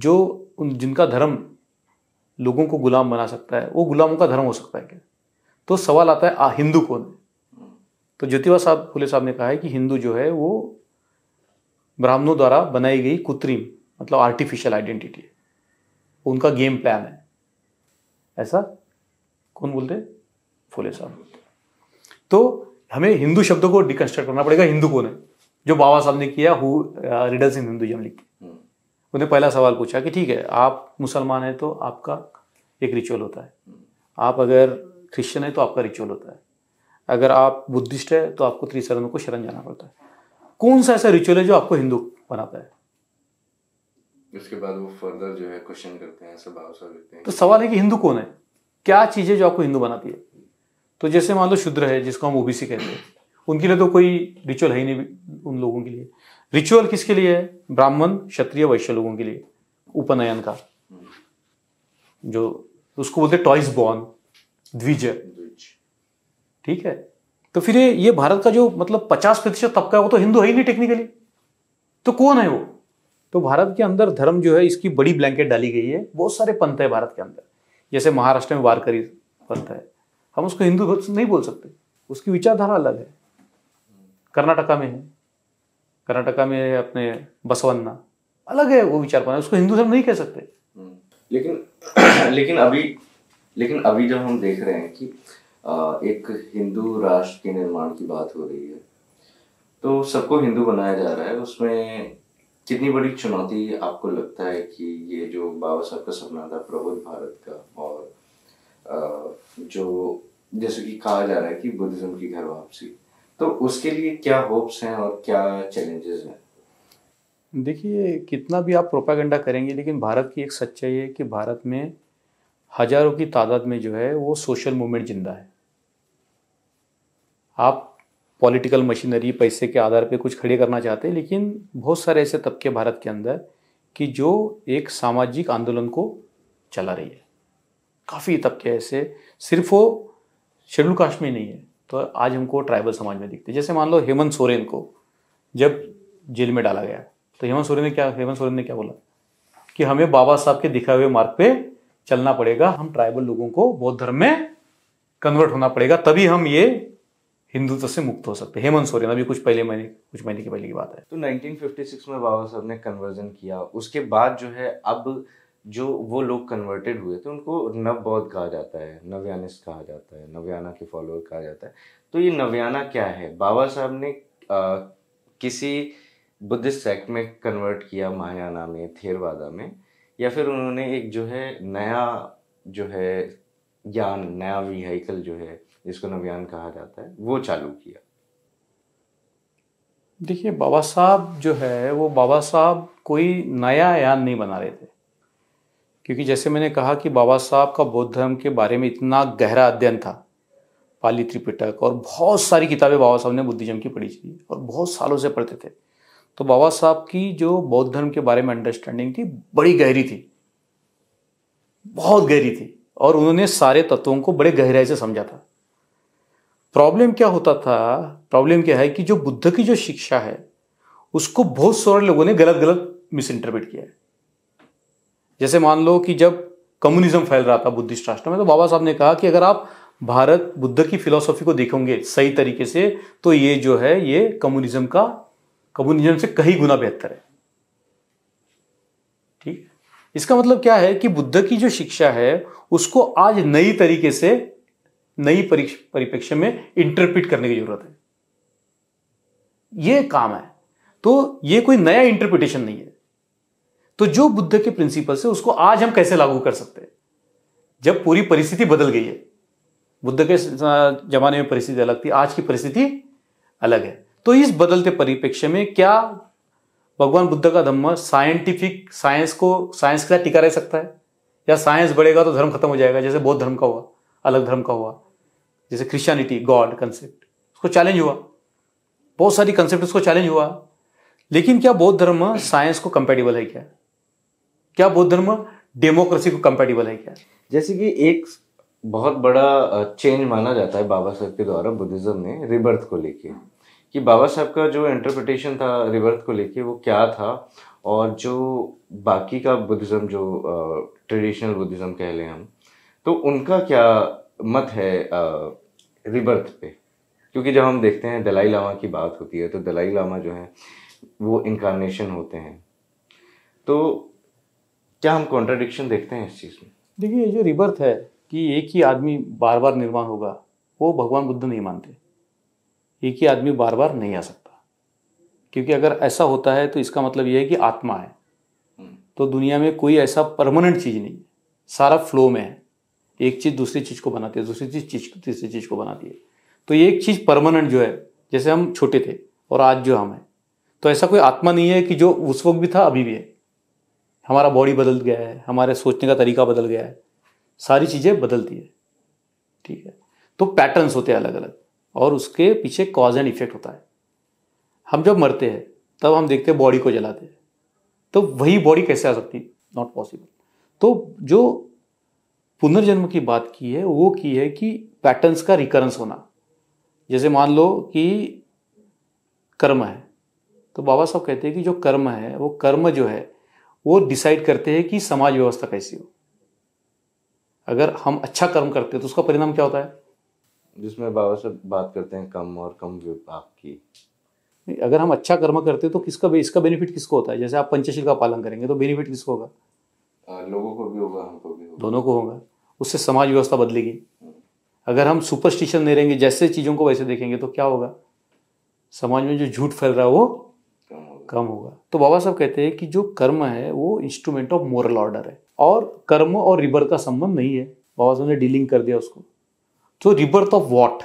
जो उन जिनका धर्म लोगों को गुलाम बना सकता है वो गुलामों का धर्म हो सकता है क्या तो सवाल आता है आ, हिंदू कौन है तो ज्योतिबा साहब फुले साहब ने कहा है कि हिंदू जो है वो ब्राह्मणों द्वारा बनाई गई कृत्रिम मतलब आर्टिफिशियल आइडेंटिटी है उनका गेम प्लान है ऐसा कौन बोलते फुले साहब तो हमें हिंदू शब्द को डिकंस्ट्रक्ट करना पड़ेगा हिंदू कौन है जो बाबा साहब ने किया हु रिडल्स इन हिंदुजम लिखी उन्हें पहला सवाल पूछा कि ठीक है आप मुसलमान हैं तो आपका एक रिचुअल होता है आप अगर क्रिश्चियन है तो आपका रिचुअल होता है अगर आप बुद्धिस्ट है तो आपको त्रिशरण को शरण जाना पड़ता है कौन सा ऐसा रिचुअल है जो आपको हिंदू बनाता है इसके बाद वो फर्दर जो है क्वेश्चन करते हैं सब लेते हैं तो सवाल है कि हिंदू कौन है क्या चीज़ें जो आपको हिंदू बनाती है तो जैसे मान लो शुद्र है जिसको हम ओबीसी कहते हैं उनके लिए तो कोई रिचुअल है ही नहीं उन लोगों के लिए रिचुअल किसके लिए है ब्राह्मण क्षत्रिय वैश्य लोगों के लिए उपनयन का जो उसको बोलते टॉइस बॉर्न द्विज ठीक है तो फिर ये भारत का जो मतलब पचास प्रतिशत तबका है वो तो हिंदू है ही नहीं टेक्निकली तो कौन है वो तो भारत के अंदर धर्म जो है इसकी बड़ी ब्लैंकेट डाली गई है बहुत सारे पंथ है भारत के अंदर जैसे महाराष्ट्र में वारकरी पंथ है हम उसको हिंदू नहीं बोल सकते उसकी विचारधारा अलग है कर्नाटका में है कर्नाटका में अपने बसवन्ना अलग है वो विचार पाना उसको हिंदू धर्म नहीं कह सकते हम्म। लेकिन लेकिन अभी लेकिन अभी जब हम देख रहे हैं कि एक हिंदू राष्ट्र के निर्माण की बात हो रही है तो सबको हिंदू बनाया जा रहा है उसमें कितनी बड़ी चुनौती आपको लगता है कि ये जो बाबा साहब का सपना था प्रबुद्ध भारत का और जो जैसे कि कहा जा रहा है कि बुद्धिज्म की घर वापसी तो उसके लिए क्या होप्स हैं और क्या चैलेंजेस हैं देखिए कितना भी आप प्रोपागेंडा करेंगे लेकिन भारत की एक सच्चाई है कि भारत में हजारों की तादाद में जो है वो सोशल मूवमेंट जिंदा है आप पॉलिटिकल मशीनरी पैसे के आधार पे कुछ खड़े करना चाहते हैं लेकिन बहुत सारे ऐसे तबके भारत के अंदर कि जो एक सामाजिक आंदोलन को चला रही है काफ़ी तबके ऐसे सिर्फ वो शेड्यूल कास्ट में नहीं है तो आज हमको ट्राइबल समाज में दिखते जैसे मान लो हेमंत सोरेन को जब जेल में डाला गया तो हेमंत सोरेन ने क्या हेमंत सोरेन ने क्या बोला कि हमें बाबा साहब के दिखाए हुए मार्ग पे चलना पड़ेगा हम ट्राइबल लोगों को बौद्ध धर्म में कन्वर्ट होना पड़ेगा तभी हम ये हिंदुत्व से मुक्त हो सकते हेमंत सोरेन अभी कुछ पहले महीने कुछ महीने के पहले की बात है तो 1956 में बाबा साहब ने कन्वर्जन किया उसके बाद जो है अब जो वो लोग कन्वर्टेड हुए थे उनको नवबौद्ध कहा जाता है नवयानिस कहा जाता है नवयाना के फॉलोअर कहा जाता है तो ये नवयाना क्या है बाबा साहब ने आ, किसी बुद्धिस्ट सेक्ट में कन्वर्ट किया महायाना में थेरवादा में या फिर उन्होंने एक जो है नया जो है ज्ञान नया व्हीकल जो है जिसको नवयान कहा जाता है वो चालू किया देखिए बाबा साहब जो है वो बाबा साहब कोई नया यान नहीं बना रहे थे क्योंकि जैसे मैंने कहा कि बाबा साहब का बौद्ध धर्म के बारे में इतना गहरा अध्ययन था पाली त्रिपिटक और बहुत सारी किताबें बाबा साहब ने बुद्धिज्म की पढ़ी थी और बहुत सालों से पढ़ते थे तो बाबा साहब की जो बौद्ध धर्म के बारे में अंडरस्टैंडिंग थी बड़ी गहरी थी बहुत गहरी थी और उन्होंने सारे तत्वों को बड़े गहराई से समझा था प्रॉब्लम क्या होता था प्रॉब्लम क्या है कि जो बुद्ध की जो शिक्षा है उसको बहुत सारे लोगों ने गलत गलत मिस इंटरप्रेट किया है जैसे मान लो कि जब कम्युनिज्म फैल रहा था बुद्धिस्ट राष्ट्र में तो बाबा साहब ने कहा कि अगर आप भारत बुद्ध की फिलोसॉफी को देखोगे सही तरीके से तो ये जो है ये कम्युनिज्म का कम्युनिज्म से कहीं गुना बेहतर है ठीक इसका मतलब क्या है कि बुद्ध की जो शिक्षा है उसको आज नई तरीके से नई परिप्रेक्ष्य में इंटरप्रिट करने की जरूरत है ये काम है तो ये कोई नया इंटरप्रिटेशन नहीं है तो जो बुद्ध के प्रिंसिपल है उसको आज हम कैसे लागू कर सकते हैं जब पूरी परिस्थिति बदल गई है बुद्ध के जमाने में परिस्थिति अलग थी आज की परिस्थिति अलग है तो इस बदलते परिप्रेक्ष्य में क्या भगवान बुद्ध का धम्म साइंटिफिक साइंस को साइंस के साथ टिका रह सकता है या साइंस बढ़ेगा तो धर्म खत्म हो जाएगा जैसे बौद्ध धर्म का हुआ अलग धर्म का हुआ जैसे क्रिश्चियनिटी गॉड कंसेप्ट उसको चैलेंज हुआ बहुत सारी कंसेप्ट उसको चैलेंज हुआ लेकिन क्या बौद्ध धर्म साइंस को कंपेटेबल है क्या क्या बौद्ध धर्म डेमोक्रेसी को कंपेटेबल है क्या जैसे कि एक बहुत बड़ा चेंज माना जाता है बाबा साहब के द्वारा बुद्धिज्म में रिबर्थ को लेके कि बाबा साहब का जो इंटरप्रिटेशन था रिबर्थ को लेके वो क्या था और जो बाकी का बुद्धिज़्म जो ट्रेडिशनल बुद्धिज़्म कह लें हम तो उनका क्या मत है रिबर्थ पे क्योंकि जब हम देखते हैं दलाई लामा की बात होती है तो दलाई लामा जो है वो इनकारनेशन होते हैं तो क्या हम कॉन्ट्राडिक्शन देखते हैं इस चीज़ में देखिए जो रिबर्थ है कि एक ही आदमी बार बार निर्माण होगा वो भगवान बुद्ध नहीं मानते एक ही आदमी बार बार नहीं आ सकता क्योंकि अगर ऐसा होता है तो इसका मतलब यह है कि आत्मा है हम्म। तो दुनिया में कोई ऐसा परमानेंट चीज़ नहीं सारा फ्लो में है एक चीज़ दूसरी चीज़ को बनाती है दूसरी चीज़ चीज तीसरी चीज़ को बनाती है तो ये एक चीज़ परमानेंट जो है जैसे हम छोटे थे और आज जो हम हैं तो ऐसा कोई आत्मा नहीं है कि जो उस वक्त भी था अभी भी है हमारा बॉडी बदल गया है हमारे सोचने का तरीका बदल गया है सारी चीज़ें बदलती है ठीक है तो पैटर्न्स होते हैं अलग अलग और उसके पीछे कॉज एंड इफेक्ट होता है हम जब मरते हैं तब हम देखते हैं बॉडी को जलाते हैं तो वही बॉडी कैसे आ सकती नॉट पॉसिबल तो जो पुनर्जन्म की बात की है वो की है कि पैटर्न्स का रिकरेंस होना जैसे मान लो कि कर्म है तो बाबा साहब कहते हैं कि जो कर्म है वो कर्म जो है वो डिसाइड करते हैं कि समाज व्यवस्था कैसी हो अगर हम अच्छा कर्म करते हैं तो उसका परिणाम क्या होता है जिसमें बाबा साहब बात करते हैं कम और कम विपाक की अगर हम अच्छा कर्म करते हैं तो किसका इसका बेनिफिट किसको होता है जैसे आप पंचशील का पालन करेंगे तो बेनिफिट किसको होगा लोगों को भी होगा हमको भी होगा दोनों को होगा उससे समाज व्यवस्था बदलेगी अगर हम सुपरस्टिशन नहीं रहेंगे जैसे चीज़ों को वैसे देखेंगे तो क्या होगा समाज में जो झूठ फैल रहा है वो कम होगा तो बाबा साहब कहते हैं कि जो कर्म है वो इंस्ट्रूमेंट ऑफ मोरल ऑर्डर है और कर्म और रिबर का संबंध नहीं है बाबा साहब ने डीलिंग कर दिया उसको तो रिबर्थ ऑफ तो वॉट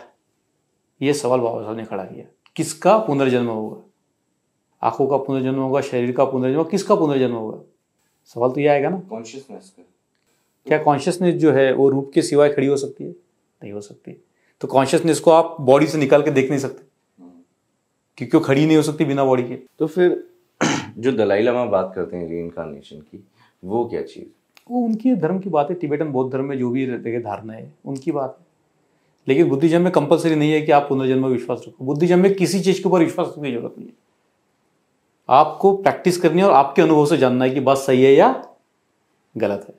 ये सवाल बाबा साहब ने खड़ा किया किसका पुनर्जन्म होगा आंखों का पुनर्जन्म होगा शरीर का पुनर्जन्म होगा किसका पुनर्जन्म होगा सवाल तो ये आएगा ना कॉन्शियसनेस का क्या कॉन्शियसनेस जो है वो रूप के सिवाय खड़ी हो सकती है नहीं हो सकती तो कॉन्शियसनेस को आप बॉडी से निकाल के देख नहीं सकते क्योंकि वो खड़ी नहीं हो सकती बिना बॉडी के तो फिर जो दलाई लामा बात करते हैं री इनकारनेशन की वो क्या चीज़ वो उनकी धर्म की बात है टिबेटन बौद्ध धर्म में जो भी जगह धारणा है उनकी बात है लेकिन बुद्धिज्म में कंपलसरी नहीं है कि आप पुनर्जन्म में विश्वास रखो बुद्धिज्म में किसी चीज़ के ऊपर विश्वास रखने की जरूरत नहीं है आपको प्रैक्टिस करनी है और आपके अनुभव से जानना है कि बात सही है या गलत है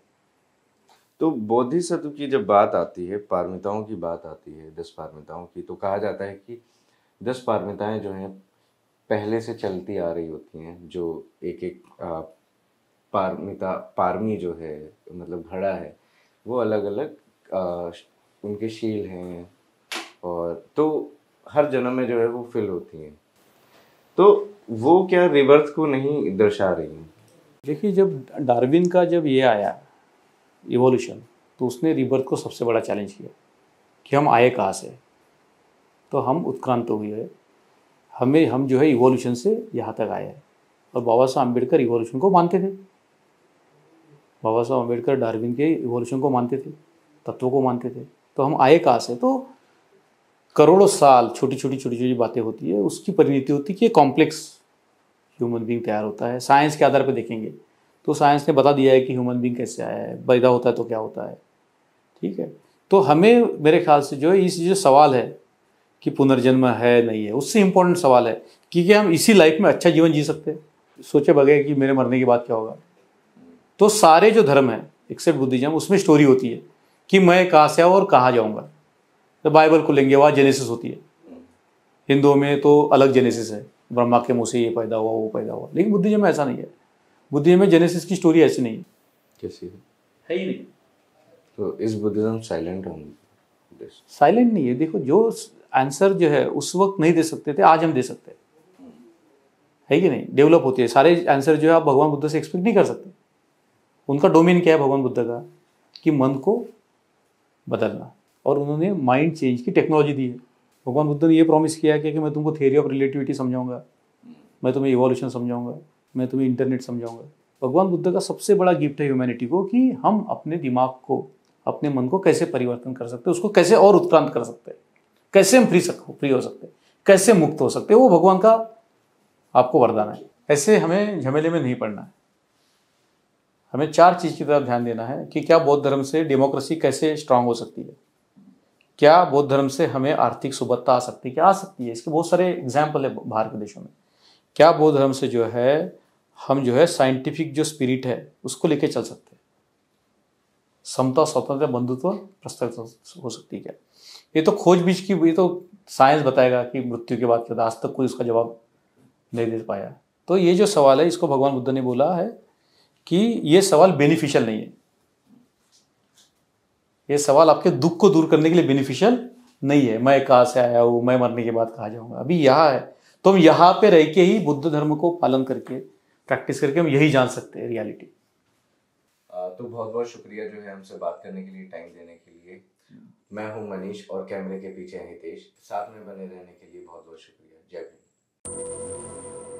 तो बौद्धि सत्व की जब बात आती है पारमिताओं की बात आती है दस पारमिताओं की तो कहा जाता है कि दस पारमिताएँ जो हैं पहले से चलती आ रही होती हैं जो एक एक पारमिता पारमी जो है मतलब घड़ा है वो अलग अलग उनके शील हैं और तो हर जन्म में जो है वो फिल होती हैं तो वो क्या रिवर्स को नहीं दर्शा रही हैं देखिए जब डार्विन का जब ये आया इवोल्यूशन तो उसने रिबर्थ को सबसे बड़ा चैलेंज किया कि हम आए कहाँ से तो हम उत्क्रांत हुए हमें हम जो है इवोल्यूशन से यहाँ तक आए हैं और बाबा साहब अम्बेडकर इवोल्यूशन को मानते थे बाबा साहब अम्बेडकर डार्विन के इवोल्यूशन को मानते थे तत्वों को मानते थे तो हम आए कहाँ से तो करोड़ों साल छोटी छोटी छोटी छोटी बातें होती है उसकी परिणति होती है कि कॉम्प्लेक्स ह्यूमन बींग तैयार होता है साइंस के आधार पर देखेंगे तो साइंस ने बता दिया है कि ह्यूमन बींग कैसे आया है पैदा होता है तो क्या होता है ठीक है तो हमें मेरे ख्याल से जो है इस जो सवाल है कि पुनर्जन्म है नहीं है उससे इम्पोर्टेंट सवाल है कि क्या हम इसी लाइफ में अच्छा जीवन जी सकते हैं सोचे बगैर कि मेरे मरने के बाद क्या होगा तो सारे जो धर्म है एक्सेप्ट बुद्धिज्म उसमें स्टोरी होती है कि मैं कहाँ से आऊँ और कहाँ जाऊँगा तो बाइबल को लेंगे वहाँ जेनेसिस होती है हिंदुओं में तो अलग जेनेसिस है ब्रह्मा के मुँह से ये पैदा हुआ वो पैदा हुआ लेकिन बुद्धिज्म में ऐसा नहीं है बुद्धिज्म में जेनेसिस की स्टोरी ऐसी नहीं है कैसी है ही नहीं तो इस बुद्धिज्म साइलेंट साइलेंट नहीं है देखो जो आंसर जो है उस वक्त नहीं दे सकते थे आज हम दे सकते हैं है कि नहीं डेवलप होती है सारे आंसर जो है आप भगवान बुद्ध से एक्सपेक्ट नहीं कर सकते उनका डोमेन क्या है भगवान बुद्ध का कि मन को बदलना और उन्होंने माइंड चेंज की टेक्नोलॉजी दी है भगवान बुद्ध ने ये प्रॉमिस किया कि मैं तुमको थियरी ऑफ रिलेटिविटी समझाऊंगा मैं तुम्हें इवोल्यूशन समझाऊंगा मैं तुम्हें इंटरनेट समझाऊंगा भगवान बुद्ध का सबसे बड़ा गिफ्ट है ह्यूमैनिटी को कि हम अपने दिमाग को अपने मन को कैसे परिवर्तन कर सकते हैं उसको कैसे और उत्क्रांत कर सकते हैं कैसे हम फ्री सक फ्री हो सकते कैसे मुक्त हो सकते वो भगवान का आपको वरदान है ऐसे हमें झमेले में नहीं पड़ना है हमें चार चीज़ की तरफ ध्यान देना है कि क्या बौद्ध धर्म से डेमोक्रेसी कैसे स्ट्रांग हो सकती है क्या बौद्ध धर्म से हमें आर्थिक सुबत्ता आ सकती है क्या आ सकती है इसके बहुत सारे एग्जाम्पल है बाहर के देशों में क्या बौद्ध धर्म से जो है हम जो है साइंटिफिक जो स्पिरिट है उसको लेके चल सकते हैं समता स्वतंत्र बंधुत्व प्रस्तावित हो सकती है क्या ये तो खोजबीज की ये तो साइंस बताएगा कि मृत्यु के बाद क्या आज तक कोई उसका जवाब नहीं दे पाया तो ये जो सवाल है इसको भगवान बुद्ध ने बोला है कि ये सवाल बेनिफिशियल नहीं है ये सवाल आपके दुख को दूर करने के लिए बेनिफिशियल नहीं है मैं कहाँ से आया हूँ मैं मरने के बाद कहा जाऊँगा अभी यहाँ है तो हम यहाँ पे रह के ही बुद्ध धर्म को पालन करके प्रैक्टिस करके हम यही जान सकते हैं रियलिटी तो बहुत बहुत शुक्रिया जो है हमसे बात करने के लिए टाइम देने के मैं हूं मनीष और कैमरे के पीछे हितेश साथ में बने रहने के लिए बहुत बहुत शुक्रिया जय हिंद